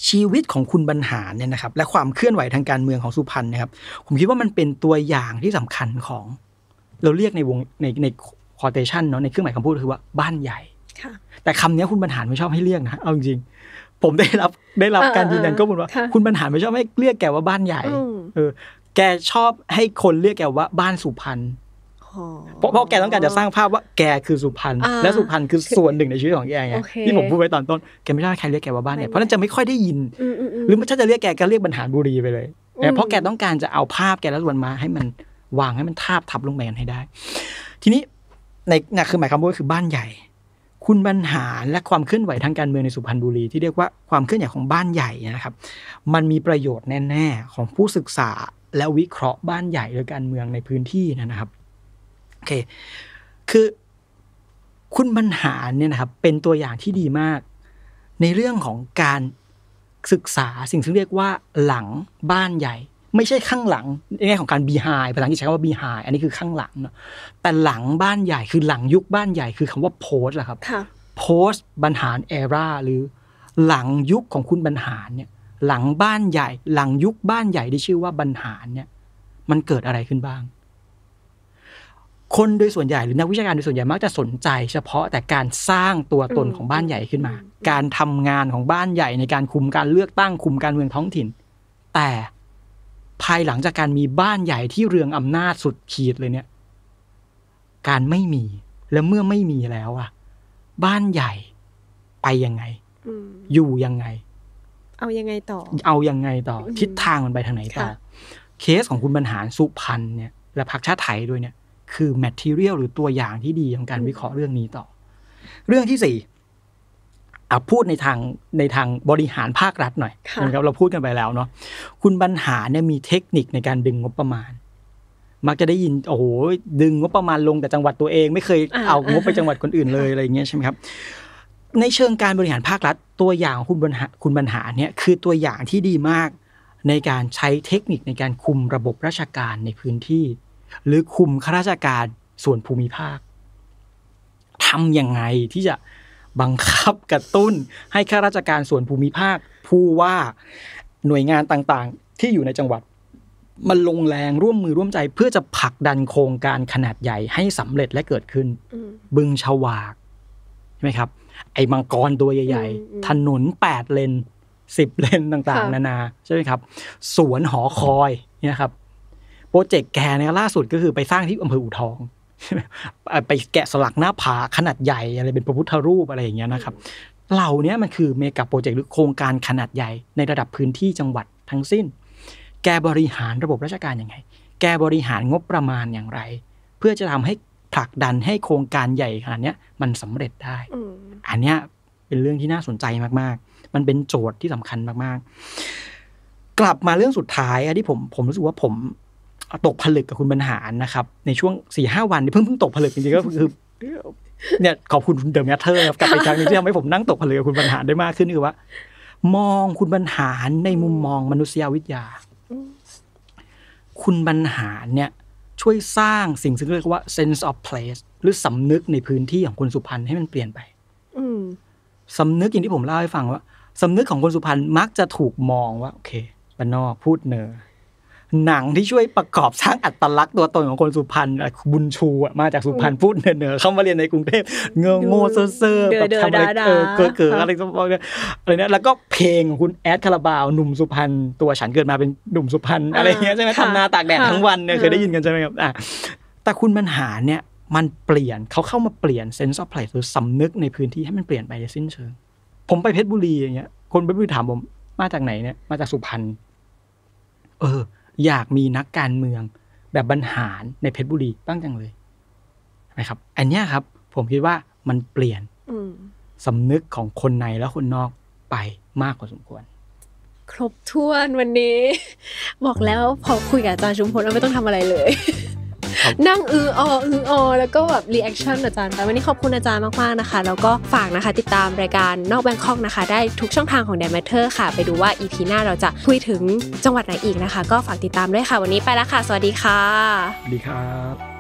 ชีวิตของคุณบรรหารเนี่ยนะครับ และความเคลื่อนไหวทางการเมืองของสุพรรณนะครับ ผมคิดว่ามันเป็นตัวอย่างที่สำคัญของ เราเรียกในวงในในคอเทชันเนาะในเครื่องหมายคำพูดคือว่าบ้านใหญ่แต่คำนี้คุณบรรหารไม่ชอบให้เรียกนะเอาจริงผมได้รับ ได้รับการยืนยันก็มอกว่า คุณบรรหารไม่ชอบให้เรียกแกว่าบ้านใหญ่เออ แกชอบให้คนเรียกแกว่าบ้านสุพรรณเพราะเพราะแกต้องการจะสร้างภาพว่าแกคือสุพรรณและสุพรรณคือส่วนหนึ่งในชีวิตของแกไงที่ผมพูดไปตอนต้นแกไม่ได้ใครเรียกแกว่าบ้านเนี่ยเพราะนั้นจะไม่ค่อยได้ยิน หรือถ้าจะเรียกแกก็เรียกบรรหารบุรีไปเลยเพราะแกต้องการจะเอาภาพแกและส่วนมาให้มันวางให้มันทาบทับลงแมนให้ได้ ทีนี้ในนคือหมายความว่าคือบ้านใหญ่ คุณบรรหารและความเคลื่อนไหวทางการเมืองในสุพรรณบุรีที่เรียกว่าความเคลื่อนไหวของบ้านใหญ่นะครับ มันมีประโยชน์แน่ๆของผู้ศึกษาและวิเคราะห์บ้านใหญ่หรือการเมืองในพื้นที่นะครับโอเค คือคุณบรรหารเนี่ยนะครับเป็นตัวอย่างที่ดีมาก ในเรื่องของการศึกษาสิ่งที่เรียกว่าหลังบ้านใหญ่ ไม่ใช่ข้างหลังในแง่ของการบีไฮภาษาอังกฤษใช้คำว่าบีไฮอันนี้คือข้างหลังเนาะแต่หลังบ้านใหญ่คือหลังยุคบ้านใหญ่คือคำว่าโพสแหละครับโพสบรรหารเอราหรือ หลังยุคของคุณบรรหารเนี่ยหลังบ้านใหญ่ หลังยุคบ้านใหญ่ที่ชื่อว่าบรรหารเนี่ยมันเกิดอะไรขึ้นบ้างคนโดยส่วนใหญ่หรือนักวิชาการโดยส่วนใหญ่มักจะสนใจ เฉพาะแต่การสร้างตัวตนของบ้านใหญ่ขึ้นมา การทำงานของบ้านใหญ่ในการคุมการเลือกตั้งคุมการเมืองท้องถิ่น แต่ภายหลังจากการมีบ้านใหญ่ที่เรืองอำนาจสุดขีดเลยเนี่ย การไม่มีและเมื่อไม่มีแล้วอะบ้านใหญ่ไปยังไงอยู่ยังไง เอายังไงต่อ เอายังไงต่อ ทิศทางมันไปทางไหนต่อเคสของคุณบรรหารสุพรรณเนี่ยและพรรคชาติไทยด้วยเนี่ยคือ material หรือตัวอย่างที่ดีของการวิเคราะห์เรื่องนี้ต่อ เรื่องที่สี่อพูดในทางในทางบริหารภาครัฐหน่อยนะครับเราพูดกันไปแล้วเนาะคุณบรรหารเนี่ยมีเทคนิคในการดึงงบประมาณ มักจะได้ยิน โอ้โหดึงงบประมาณลง แต่จังหวัดตัวเองไม่เคยเอางบไปจังหวัดคนอื่นเลยอะไรเงี้ยใช่ไหมครับ ในเชิงการบริหารภาครัฐตัวอย่างคุณบรรหารคุณบรรหารเนี่ยคือตัวอย่างที่ดีมากในการใช้เทคนิคในการคุมระบบราชการในพื้นที่หรือคุมข้าราชการส่วนภูมิภาคทำยังไงที่จะบังคับกระตุ้นให้ข้าราชการส่วนภูมิภาค ผู้ว่าหน่วยงานต่างๆที่อยู่ในจังหวัด มันลงแรงร่วมมือร่วมใจ เพื่อจะผลักดันโครงการขนาดใหญ่ ให้สำเร็จและเกิดขึ้น บึงชวาก ใช่ไหมครับ ไอ้มังกรตัวใหญ่ ๆ ถนนแปดเลนสิบเลนต่าง ๆ นานา ใช่ไหมครับ สวนหอคอยเนี่ยครับโปรเจกต์แกเนี่ยล่าสุดก็คือไปสร้างที่อำเภออู่ทองไปแกะสลักหน้าผาขนาดใหญ่อะไรเป็นพระพุทธรูป อะไรอย่างเงี้ยนะครับ เหล่านี้มันคือเมกะโปรเจกต์หรือโครงการขนาดใหญ่ ในระดับพื้นที่จังหวัดทั้งสิ้น แกบริหารระบบราชการยังไง แกบริหารงบประมาณอย่างไร เพื่อจะทำให้ ผลักดันให้โครงการใหญ่ขนาดนี้มันสำเร็จได้อันเนี้ยเป็นเรื่องที่น่าสนใจมาก ๆ มันเป็นโจทย์ที่สำคัญมากๆ กลับมาเรื่องสุดท้ายอที่ผมผมรู้สึกว่าผมตกผลึกกับคุณบรรหารนะครับ ในช่วง4ี่ห้าวันเพิ่งเพิ่งตกผลึกจริงๆก็คือเนี่ยขอบคุณเดอะแมทเทอร์ครับกลับไปครั้งนี้ที่ทำให้ผมนั่งตกผลึกกับคุณบรรหารได้มากขึ้น คือว่า มองคุณบรรหารในมุมมองมนุษยวิทยา คุณบรรหารเนี่ย ช่วยสร้างสิ่งที่เรียกว่า sense of place หรือสำนึกในพื้นที่ของคนสุพรรณให้มันเปลี่ยนไปสำนึกอย่างที่ผมเล่าให้ฟังว่าสำนึกของคนสุพรรณมักจะถูกมองว่าโอเคบ้านนอกพูดเนอหนังที่ช่วยประกอบสร้างอัตลักษณ์ตัวตนของคนสุพรรณบุญชูมาจากสุพรรณพูดเนอๆเข้ามาเรียนในกรุงเทพ เงงโง่เซ่อๆแบบทำอะไรเกิดเกิดอะไรสักอย่างอะไรเนี้ย แล้วก็เพลงของคุณแอดคาราบาวหนุ่มสุพรรณตัวฉันเกิดมาเป็นหนุ่มสุพรรณอะไรเงี้ยใช่ไหมทำนาตากแดดทั้งวันเนี่ยเคยได้ยินกันใช่ไหมครับอ่ะแต่คุณมันหาเนี่ย มันเปลี่ยนเขาเข้ามาเปลี่ยนเซนส์ออฟไพลหรือสำนึกในพื้นที่ให้มันเปลี่ยนไปสิ้น เชิงผมไปเพชรบุรีอย่างเงี้ยคนเพชรบุรีถามผมมาจากไหนเนี่ยมาจากสุพรรณเอออยากมีนักการเมืองแบบบรรหารในเพชรบุรีบ้างจังเลยนะครับ อันนี้ครับ ผมคิดว่ามันเปลี่ยนสำนึกของคนในและคนนอกไปมากกว่าสมควร ครบถ้วนวันนี้ บอกแล้วพอคุยกับอาจารย์ชุมพลเราไม่ต้องทำอะไรเลยนั่งอืออ อือออ แล้วก็แบบ รีแอคชั่นอาจารย์ไปวันนี้ขอบคุณอาจารย์มาก ๆ นะคะ แล้วก็ฝากนะคะติดตามรายการนอกแบงคอกนะคะ ได้ทุกช่องทางของ d ดมเทอร์ค่ะ ไปดูว่าอีพีหน้าเราจะคุยถึงจังหวัดไหนอีกนะคะ ก็ฝากติดตามด้วยค่ะ วันนี้ไปแล้วค่ะ สวัสดีค่ะ สวัสดีครับ